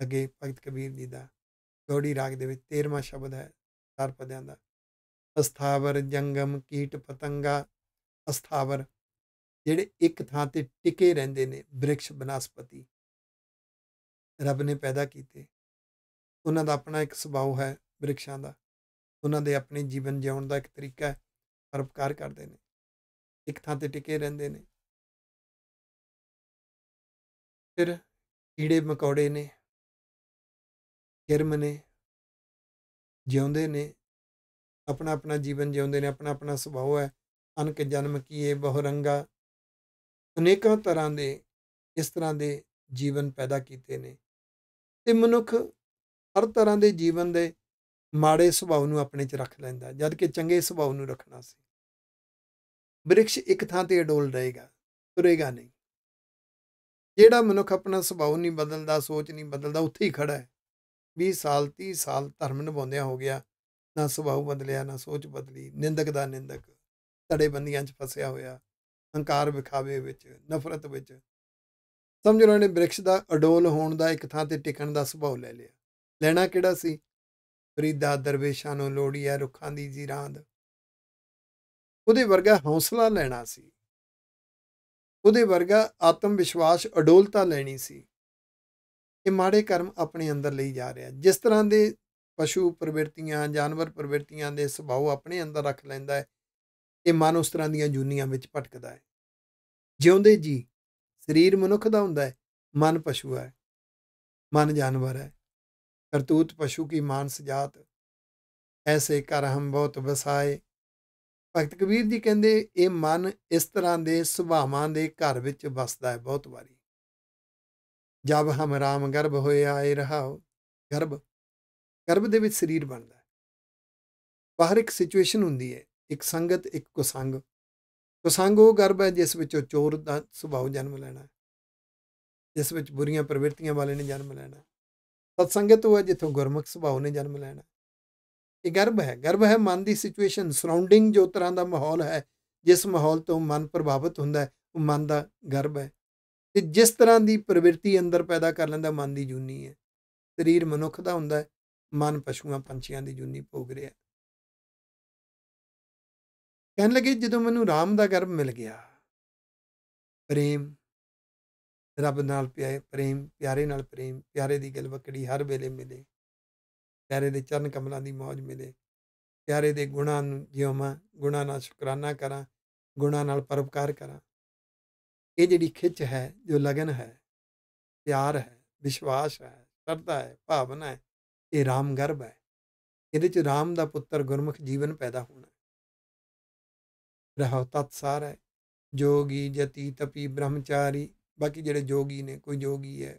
ਅਗੇ ਭਗਤ ਕਬੀਰ ਜੀ ਦਾ ਗੌੜੀ ਰਾਗ ਦੇ ਵਿੱਚ 13ਵਾਂ ਸ਼ਬਦ ਹੈ ਸਾਰ ਪਦਿਆਂ ਦਾ ਅਸਥਾਵਰ ਜੰਗਮ ਕੀਟ ਪਤੰਗਾ ਅਸਥਾਵਰ ਜਿਹੜੇ ਇੱਕ ਥਾਂ ਤੇ ਟਿਕੇ ਰਹਿੰਦੇ ਨੇ ਬ੍ਰਿਕਸ਼ ਬਨਸਪਤੀ ਰੱਬ ਨੇ ਪੈਦਾ ਕੀਤੇ ਉਹਨਾਂ ਦਾ ਆਪਣਾ ਇੱਕ ਸੁਭਾਅ ਹੈ ਬ੍ਰਿਕਸ਼ਾਂ ਦਾ ਉਹਨਾਂ ਦੇ ਆਪਣੇ ਜੀਵਨ ਜਿਉਣ ਦਾ ਇੱਕ ਤਰੀਕਾ ਹੈ ਪਰਪਕਾਰ ਕਰਦੇ ਨੇ ਇੱਕ ਥਾਂ ਤੇ ਟਿਕੇ ਰਹਿੰਦੇ ਨੇ ਫਿਰ ਕੀੜੇ ਮਕੌੜੇ ਨੇ ਕਿਰਮ ਨੇ ਜਿਉਂਦੇ ਨੇ ਆਪਣਾ ਆਪਣਾ ਜੀਵਨ ਜਿਉਂਦੇ ਨੇ ਆਪਣਾ ਆਪਣਾ ਸੁਭਾਅ ਹੈ ਅਨਕ ਜਨਮ ਕੀਏ ਬਹੁਰੰਗਾ ਅਨੇਕਾਂ ਤਰ੍ਹਾਂ ਦੇ ਇਸ ਤਰ੍ਹਾਂ ਦੇ ਜੀਵਨ ਪੈਦਾ ਕੀਤੇ ਨੇ ਤੇ ਮਨੁੱਖ ਹਰ ਤਰ੍ਹਾਂ ਦੇ ਜੀਵਨ ਦੇ ਮਾੜੇ ਸੁਭਾਅ ਨੂੰ ਆਪਣੇ 'ਚ ਰੱਖ ਲੈਂਦਾ ਜਦ ਕਿ ਚੰਗੇ ਸੁਭਾਅ ਨੂੰ ਰੱਖਣਾ ਸੀ ਬ੍ਰਿਕਸ਼ ਇੱਕ ਥਾਂ ਤੇ ਅਡੋਲ ਰਹੇਗਾ ਤੁਰੇਗਾ ਨਹੀਂ ਜਿਹੜਾ ਮਨੁੱਖ ਆਪਣਾ ਸੁਭਾਅ ਨਹੀਂ ਬਦਲਦਾ ਸੋਚ ਨਹੀਂ ਬਦਲਦਾ ਉੱਥੇ ਹੀ ਖੜਾ ਹੈ 20 ਸਾਲ 30 ਸਾਲ ਧਰਮ ਨਿਭਾਉਂਦਿਆਂ ਹੋ ਗਿਆ ਨਾ ਸੁਭਾਅ ਬਦਲਿਆ ਨਾ ਸੋਚ ਬਦਲੀ ਨਿੰਦਕ ਦਾ ਨਿੰਦਕ ਤੜੇ ਬੰਦੀਆਂ 'ਚ ਫਸਿਆ ਹੋਇਆ ਹੰਕਾਰ ਵਿਖਾਵੇ ਵਿੱਚ ਨਫ਼ਰਤ ਵਿੱਚ ਸਮਝ ਲਓ ਨੇ ਬ੍ਰਿਕਸ਼ ਦਾ ਅਡੋਲ ਹੋਣ ਦਾ ਇੱਕ ਥਾਂ ਤੇ ਟਿਕਣ ਦਾ ਸੁਭਾਅ ਲੈ ਲਿਆ ਲੈਣਾ ਕਿਹੜਾ ਸੀ ਫਰੀਦਾ ਦਰਵੇਸ਼ਾਂ ਨੂੰ ਲੋੜੀ ਐ ਰੁੱਖਾਂ ਦੀ ਜੀਰਾਂਦ ਉਹਦੇ ਵਰਗਾ ਹੌਸਲਾ ਲੈਣਾ ਸੀ ਉਹਦੇ ਵਰਗਾ ਆਤਮ ਵਿਸ਼ਵਾਸ ਅਡੋਲਤਾ ਲੈਣੀ ਸੀ ਇਹ ਮਾੜੇ ਕਰਮ ਆਪਣੇ ਅੰਦਰ ਲਈ ਜਾ ਰਿਹਾ ਜਿਸ ਤਰ੍ਹਾਂ ਦੇ ਪਸ਼ੂ ਪ੍ਰਵਿਰਤੀਆਂ ਜਾਨਵਰ ਪ੍ਰਵਿਰਤੀਆਂ ਦੇ ਸੁਭਾਅ ਆਪਣੇ ਅੰਦਰ ਰੱਖ ਲੈਂਦਾ ਹੈ ਇਹ ਮਨ ਉਸ ਤਰ੍ਹਾਂ ਦੀਆਂ ਜੁਨੀਆਂ ਵਿੱਚ ਭਟਕਦਾ ਹੈ ਜਿਉਂਦੇ ਜੀ ਸਰੀਰ ਮਨੁੱਖ ਦਾ ਹੁੰਦਾ ਹੈ ਮਨ ਪਸ਼ੂ ਹੈ ਮਨ ਜਾਨਵਰ ਹੈ ਕਰਤੂਤ ਪਸ਼ੂ ਕੀ ਮਾਨਸ ਜਾਤ ਐਸੇ ਕਰ ਹਮ ਬਹੁਤ ਵਸਾਏ ਭਗਤ ਕਬੀਰ ਜੀ ਕਹਿੰਦੇ ਇਹ ਮਨ ਇਸ ਤਰ੍ਹਾਂ ਦੇ ਸੁਭਾਵਾਂ ਦੇ ਘਰ ਵਿੱਚ ਵਸਦਾ ਹੈ ਬਹੁਤ ਵਾਰੀ ਜਦ ਹਮ ਰਾਮ ਗਰਭ ਹੋਏ ਆਏ ਰਹਾਓ ਗਰਭ ਗਰਭ ਦੇ ਵਿੱਚ ਸਰੀਰ ਬਣਦਾ ਹੈ ਬਾਹਰ ਇੱਕ ਸਿਚੁਏਸ਼ਨ ਹੁੰਦੀ ਹੈ ਇੱਕ ਸੰਗਤ ਇੱਕ ਕੁਸੰਗ ਕੁਸੰਗ ਉਹ ਗਰਭ ਹੈ ਜਿਸ ਵਿੱਚੋਂ ਚੋਰ ਦਾ ਸੁਭਾਅ ਜਨਮ ਲੈਣਾ ਹੈ ਜਿਸ ਵਿੱਚ ਬੁਰੀਆਂ ਪ੍ਰਵਿਰਤੀਆਂ ਵਾਲੇ ਨੇ ਜਨਮ ਲੈਣਾ ਹੈ ਸਤਸੰਗਤ ਉਹ ਹੈ ਜਿੱਥੋਂ ਗੁਰਮੁਖ ਸੁਭਾਅ ਨੇ ਜਨਮ ਲੈਣਾ ਇਹ ਗਰਭ ਹੈ ਗਰਭ ਹੈ ਮਨ ਦੀ ਸਿਚੁਏਸ਼ਨ ਸਰਾਉਂਡਿੰਗ ਜੋ ਤਰ੍ਹਾਂ ਦਾ ਮਾਹੌਲ ਹੈ ਜਿਸ ਮਾਹੌਲ ਤੋਂ ਮਨ ਪ੍ਰਭਾਵਿਤ ਹੁੰਦਾ ਹੈ ਉਹ ਮਨ ਦਾ ਗਰਭ ਹੈ ਤੇ ਜਿਸ ਤਰ੍ਹਾਂ ਦੀ ਪ੍ਰਵਿਰਤੀ ਅੰਦਰ ਪੈਦਾ ਕਰ ਲੈਂਦਾ ਮਨ ਦੀ ਜੁਨੀ ਹੈ ਸਰੀਰ ਮਨੁੱਖ ਦਾ ਹੁੰਦਾ ਹੈ ਮਨ ਪਸ਼ੂਆਂ ਪੰਛੀਆਂ ਦੀ ਜੁਨੀ ਭੋਗ ਰਿਹਾ ਕਹਿਣ ਲੱਗੇ ਜਦੋਂ ਮੈਨੂੰ ਰਾਮ ਦਾ ਗਰਭ ਮਿਲ ਗਿਆ ਪ੍ਰੇਮ ਰੱਬ ਨਾਲ ਪਿਆਰੇ ਪ੍ਰੇਮ ਪਿਆਰੇ ਨਾਲ ਪ੍ਰੇਮ ਪਿਆਰੇ ਦੀ ਬਕੜੀ ਹਰ ਵੇਲੇ ਮਿਲੇ ਪਿਆਰੇ ਦੇ ਚਰਨ ਕਮਲਾਂ ਦੀ ਮੌਜ ਮਿਲੇ ਪਿਆਰੇ ਦੇ ਗੁਣਾਂ ਨੂੰ ਜਿਉਮਾ ਗੁਣਾਂ ਨਾਲ ਸ਼ੁਕਰਾਨਾ ਕਰਾਂ ਗੁਣਾਂ ਨਾਲ ਪਰਉਪਕਾਰ ਕਰਾਂ ਇਹ ਜਿਹੜੀ ਖਿੱਚ ਹੈ ਜੋ ਲਗਨ ਹੈ ਪਿਆਰ ਹੈ ਵਿਸ਼ਵਾਸ ਹੈ ਸ਼ਰਧਾ ਹੈ ਭਾਵਨਾ ਹੈ ਇਹ ਰਾਮ ਗਰਭ ਹੈ ਇਹਦੇ ਚ ਰਾਮ ਦਾ ਪੁੱਤਰ ਗੁਰਮੁਖ ਜੀਵਨ ਪੈਦਾ ਹੋਣਾ ਰਹਾ ਤਤਸਾਰ ਹੈ ਜੋਗੀ ਜਤੀ ਤਪੀ ਬ੍ਰਹਮਚਾਰੀ ਬਾਕੀ ਜਿਹੜੇ ਜੋਗੀ ਨੇ ਕੋਈ ਜੋਗੀ ਹੈ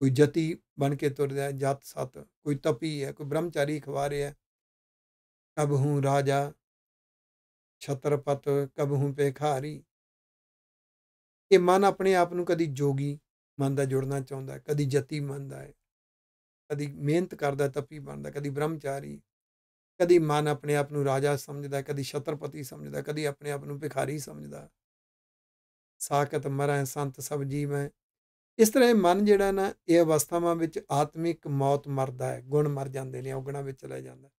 ਕੋਈ ਜਤੀ ਬਣ ਕੇ ਤੁਰਦਾ ਹੈ ਜਤ ਸਤ ਕੋਈ ਤਪੀ ਹੈ ਕੋਈ ਬ੍ਰਹਮਚਾਰੀ ਖਵਾ ਰਿਹਾ ਕਬ ਹੂੰ ਰਾਜਾ ਛਤਰਪਤ ਕਬ ਹੂੰ ਪੇਖਾਰੀ ਇਹ ਮਨ ਆਪਣੇ ਆਪ ਨੂੰ ਕਦੀ ਜੋਗੀ ਮੰਨਦਾ ਜੁੜਨਾ ਚਾਹੁੰਦਾ ਕਦੀ ਜਤੀ ਮੰਨਦਾ ਹੈ ਕਦੀ ਮਿਹਨਤ ਕਰਦਾ ਤਪੀ ਬਣਦਾ ਕਦੀ ਬ੍ਰਹਮਚਾਰੀ ਕਦੀ ਮਨ ਆਪਣੇ ਆਪ ਨੂੰ ਰਾਜਾ ਸਮਝਦਾ ਕਦੀ ਛਤਰਪਤੀ ਸਮਝਦਾ ਕਦੀ ਆਪਣੇ ਆਪ ਨੂੰ ਭਿਖਾਰੀ ਸਮਝਦਾ ਸਾਖਤ ਮਰੈ ਸੰਤ ਸਭ ਜੀਵੈ ਇਸ ਤਰ੍ਹਾਂ ਇਹ ਮਨ ਜਿਹੜਾ ਨਾ ਇਹ ਅਵਸਥਾਵਾਂ ਵਿੱਚ ਆਤਮਿਕ ਮੌਤ ਮਰਦਾ ਹੈ ਗੁਣ ਮਰ ਜਾਂਦੇ ਨੇ ਔਗਣਾ ਵਿੱਚ ਚਲਾ ਜਾਂਦਾ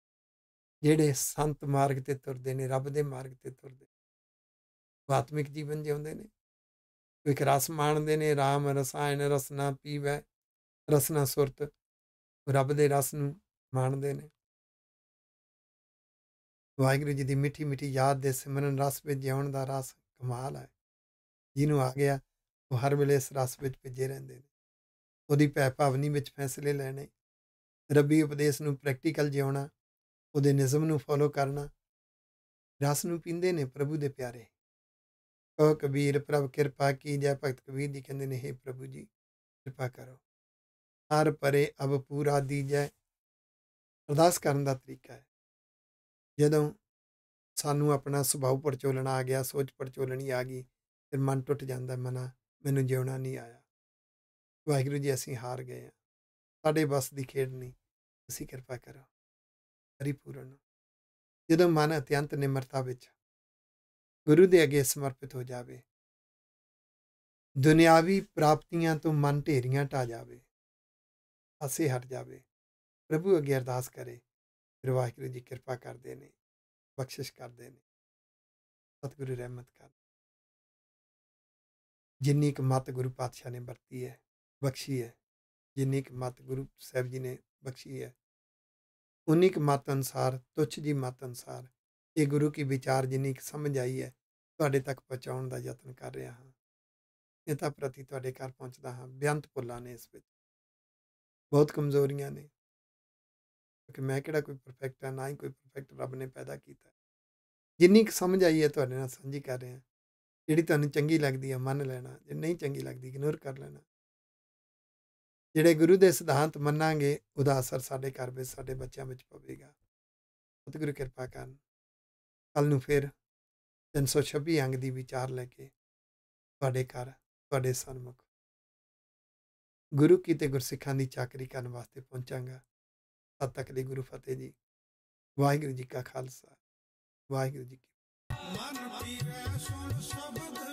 ਜਿਹੜੇ ਸੰਤ ਮਾਰਗ ਤੇ ਤੁਰਦੇ ਨੇ ਰੱਬ ਦੇ ਮਾਰਗ ਤੇ ਤੁਰਦੇ ਆਤਮਿਕ ਜੀਵਨ ਜਿਉਂਦੇ ਨੇ ਇੱਕ ਰਸ ਮਾਣਦੇ ਨੇ RAM ਰਸਾਇਣ ਰਸਨਾ ਪੀਵੇ ਰਸਨਾ ਸੁਰਤ ਰੱਬ ਦੇ ਰਸ ਨੂੰ ਮਾਣਦੇ ਨੇ ਵਾਹਿਗੁਰੂ ਜੀ ਦੀ ਮਿੱਠੀ ਮਿੱਠੀ ਯਾਦ ਦੇ ਸਿਮਰਨ ਰਸ ਵਿੱਚ ਜਿਉਣ ਦਾ ਰਸ ਕਮਾਲ ਹੈ ਜਿਹਨੂੰ ਆ ਗਿਆ ਉਹ ਹਰ ਵੇਲੇ ਇਸ ਰਸ ਵਿੱਚ ਭਿੱਜੇ ਰਹਿੰਦੇ ਨੇ ਉਹਦੀ ਪੈ ਭਾਵਨੀ ਵਿੱਚ ਫੈਸਲੇ ਲੈਣੇ ਰੱਬੀ ਉਪਦੇਸ਼ ਨੂੰ ਪ੍ਰੈਕਟੀਕਲ ਜਿਉਣਾ ਉਹਦੇ ਨਿਯਮ ਨੂੰ ਫੋਲੋ ਕਰਨਾ ਰਸ ਨੂੰ ਪੀਂਦੇ ਨੇ ਪ੍ਰਭੂ ਦੇ ਪਿਆਰੇ ਕਹ ਕਬੀਰ ਪ੍ਰਭ ਕਿਰਪਾ ਕੀ ਜੈ ਭਗਤ ਕਬੀਰ ਜੀ ਕਹਿੰਦੇ ਨੇ हे ਪ੍ਰਭੂ ਜੀ ਕਿਰਪਾ ਕਰੋ ਹਰ ਪਰੇ ਅਬ ਪੂਰਾ ਦੀਜੈ ਅਰਦਾਸ ਕਰਨ ਦਾ ਤਰੀਕਾ ਹੈ ਜਦੋਂ ਸਾਨੂੰ ਆਪਣਾ ਸੁਭਾਅ ਪਰਚੋਲਣਾ ਆ ਗਿਆ ਸੋਚ ਪਰਚੋਲਣੀ ਆ ਗਈ ਫਿਰ ਮਨ ਟੁੱਟ ਜਾਂਦਾ ਮਨਾ ਮੈਨੂੰ ਜਿਉਣਾ ਨਹੀਂ ਆਇਆ ਵਾਹਿਗੁਰੂ ਜੀ ਅਸੀਂ ਹਾਰ ਗਏ ਆ ਸਾਡੇ ਬਸ ਦੀ ਖੇਡ ਨਹੀਂ ਤੁਸੀਂ ਕਿਰਪਾ ਕਰੋ ਹਰੀ ਪੂਰਨ ਜਦੋਂ ਮਨ ਅਤਿਅੰਤ ਨਿਮਰਤਾ ਵਿੱਚ ਗੁਰੂ ਦੇ ਅੱਗੇ ਸਮਰਪਿਤ ਹੋ ਜਾਵੇ ਦੁਨਿਆਵੀ ਪ੍ਰਾਪਤੀਆਂ ਤੋਂ ਮਨ ਢੇਰੀਆਂ ਟਾ ਜਾਵੇ ਅਸੇ ਹਟ ਜਾਵੇ ਪ੍ਰਭੂ ਅੱਗੇ ਅਰਦਾਸ ਕਰੇ ਫਿਰ ਵਾਹਿਗੁਰੂ ਜੀ ਕਿਰਪਾ ਕਰਦੇ ਨੇ ਬਖਸ਼ਿਸ਼ ਕਰਦੇ ਨੇ ਸਤਿਗੁਰੂ ਰਹਿਮਤ ਕਰ ਜਿੰਨੀ ਕੁ ਮਤ ਗੁਰੂ ਪਾਤਸ਼ਾਹ ਨੇ ਵਰਤੀ ਹੈ ਬਖਸ਼ੀ ਹੈ ਜਿੰਨੀ ਕੁ ਮਤ ਗੁਰੂ ਸਾਹਿਬ ਜੀ ਨੇ ਬਖਸ਼ੀ ਹੈ ਉਨੀ ਕੁ ਮਤ ਅਨਸਾਰ ਤੁਛ ਜੀ ਮਤ ਅਨਸਾਰ ਇਹ ਗੁਰੂ ਕੀ ਵਿਚਾਰ ਜਿੰਨੀ ਕੁ ਸਮਝ ਆਈ ਹੈ ਤੁਹਾਡੇ ਤੱਕ ਪਹੁੰਚਾਉਣ ਦਾ ਯਤਨ ਕਰ ਰਿਹਾ ਹਾਂ ਇਹ ਤਾਂ ਪ੍ਰਤੀ ਤੁਹਾਡੇ ਘਰ ਪਹੁੰਚਦਾ ਹਾਂ ਬਿਆੰਤ ਪੁੱਲਾ ਨੇ ਇਸ ਵਿੱਚ ਬਹੁਤ ਕਮਜ਼ੋਰੀਆਂ ਨੇ ਕਿ ਮੈਂ ਕਿਹੜਾ ਕੋਈ ਪਰਫੈਕਟ ਆ ਨਾ ਹੀ ਕੋਈ ਪਰਫੈਕਟ ਰੱਬ ਨੇ ਪੈਦਾ ਕੀਤਾ ਜਿੰਨੀ ਕੁ ਸਮਝ ਆਈ ਹੈ ਤੁਹਾਡੇ ਨਾਲ ਸਾਂਝੀ ਕਰ ਰਿਹਾ ਹਾਂ ਜਿਹੜੀ ਤੁਹਾਨੂੰ ਚੰਗੀ ਲੱਗਦੀ ਹੈ ਮੰਨ ਲੈਣਾ ਜੇ ਨਹੀਂ ਚੰਗੀ ਲੱਗਦੀ ਇਗਨੋਰ ਕਰ ਲੈਣਾ ਜਿਹੜੇ ਗੁਰੂ ਦੇ ਸਿਧਾਂਤ ਮੰਨਾਂਗੇ ਉਹਦਾ ਅਸਰ ਸਾਡੇ ਘਰ ਵਿੱਚ ਸਾਡੇ ਬੱਚਿਆਂ ਵਿੱਚ ਪਵੇਗਾ ਸਤਿਗੁਰੂ ਕਿਰਪਾ ਕਰਨ ਕੱਲ ਨੂੰ ਫਿਰ 326 ਅੰਗ ਦੀ ਵਿਚਾਰ ਲੈ ਕੇ ਤੁਹਾਡੇ ਘਰ ਤੁਹਾਡੇ ਸਨਮੁਖ ਗੁਰੂ ਕੀ ਤੇ ਗੁਰਸਿੱਖਾਂ ਦੀ ਚਾਕਰੀ ਕਰਨ ਵਾਸਤੇ ਪਹੁੰਚਾਂਗਾ ਤਦ ਤੱਕ ਲਈ ਗੁਰੂ ਫਤਿਹ ਜੀ ਵਾਹਿਗੁਰੂ ਜੀ ਕਾ ਖਾਲਸਾ ਵਾਹਿਗੁਰੂ ਜੀ मन पीवे सुन शब्द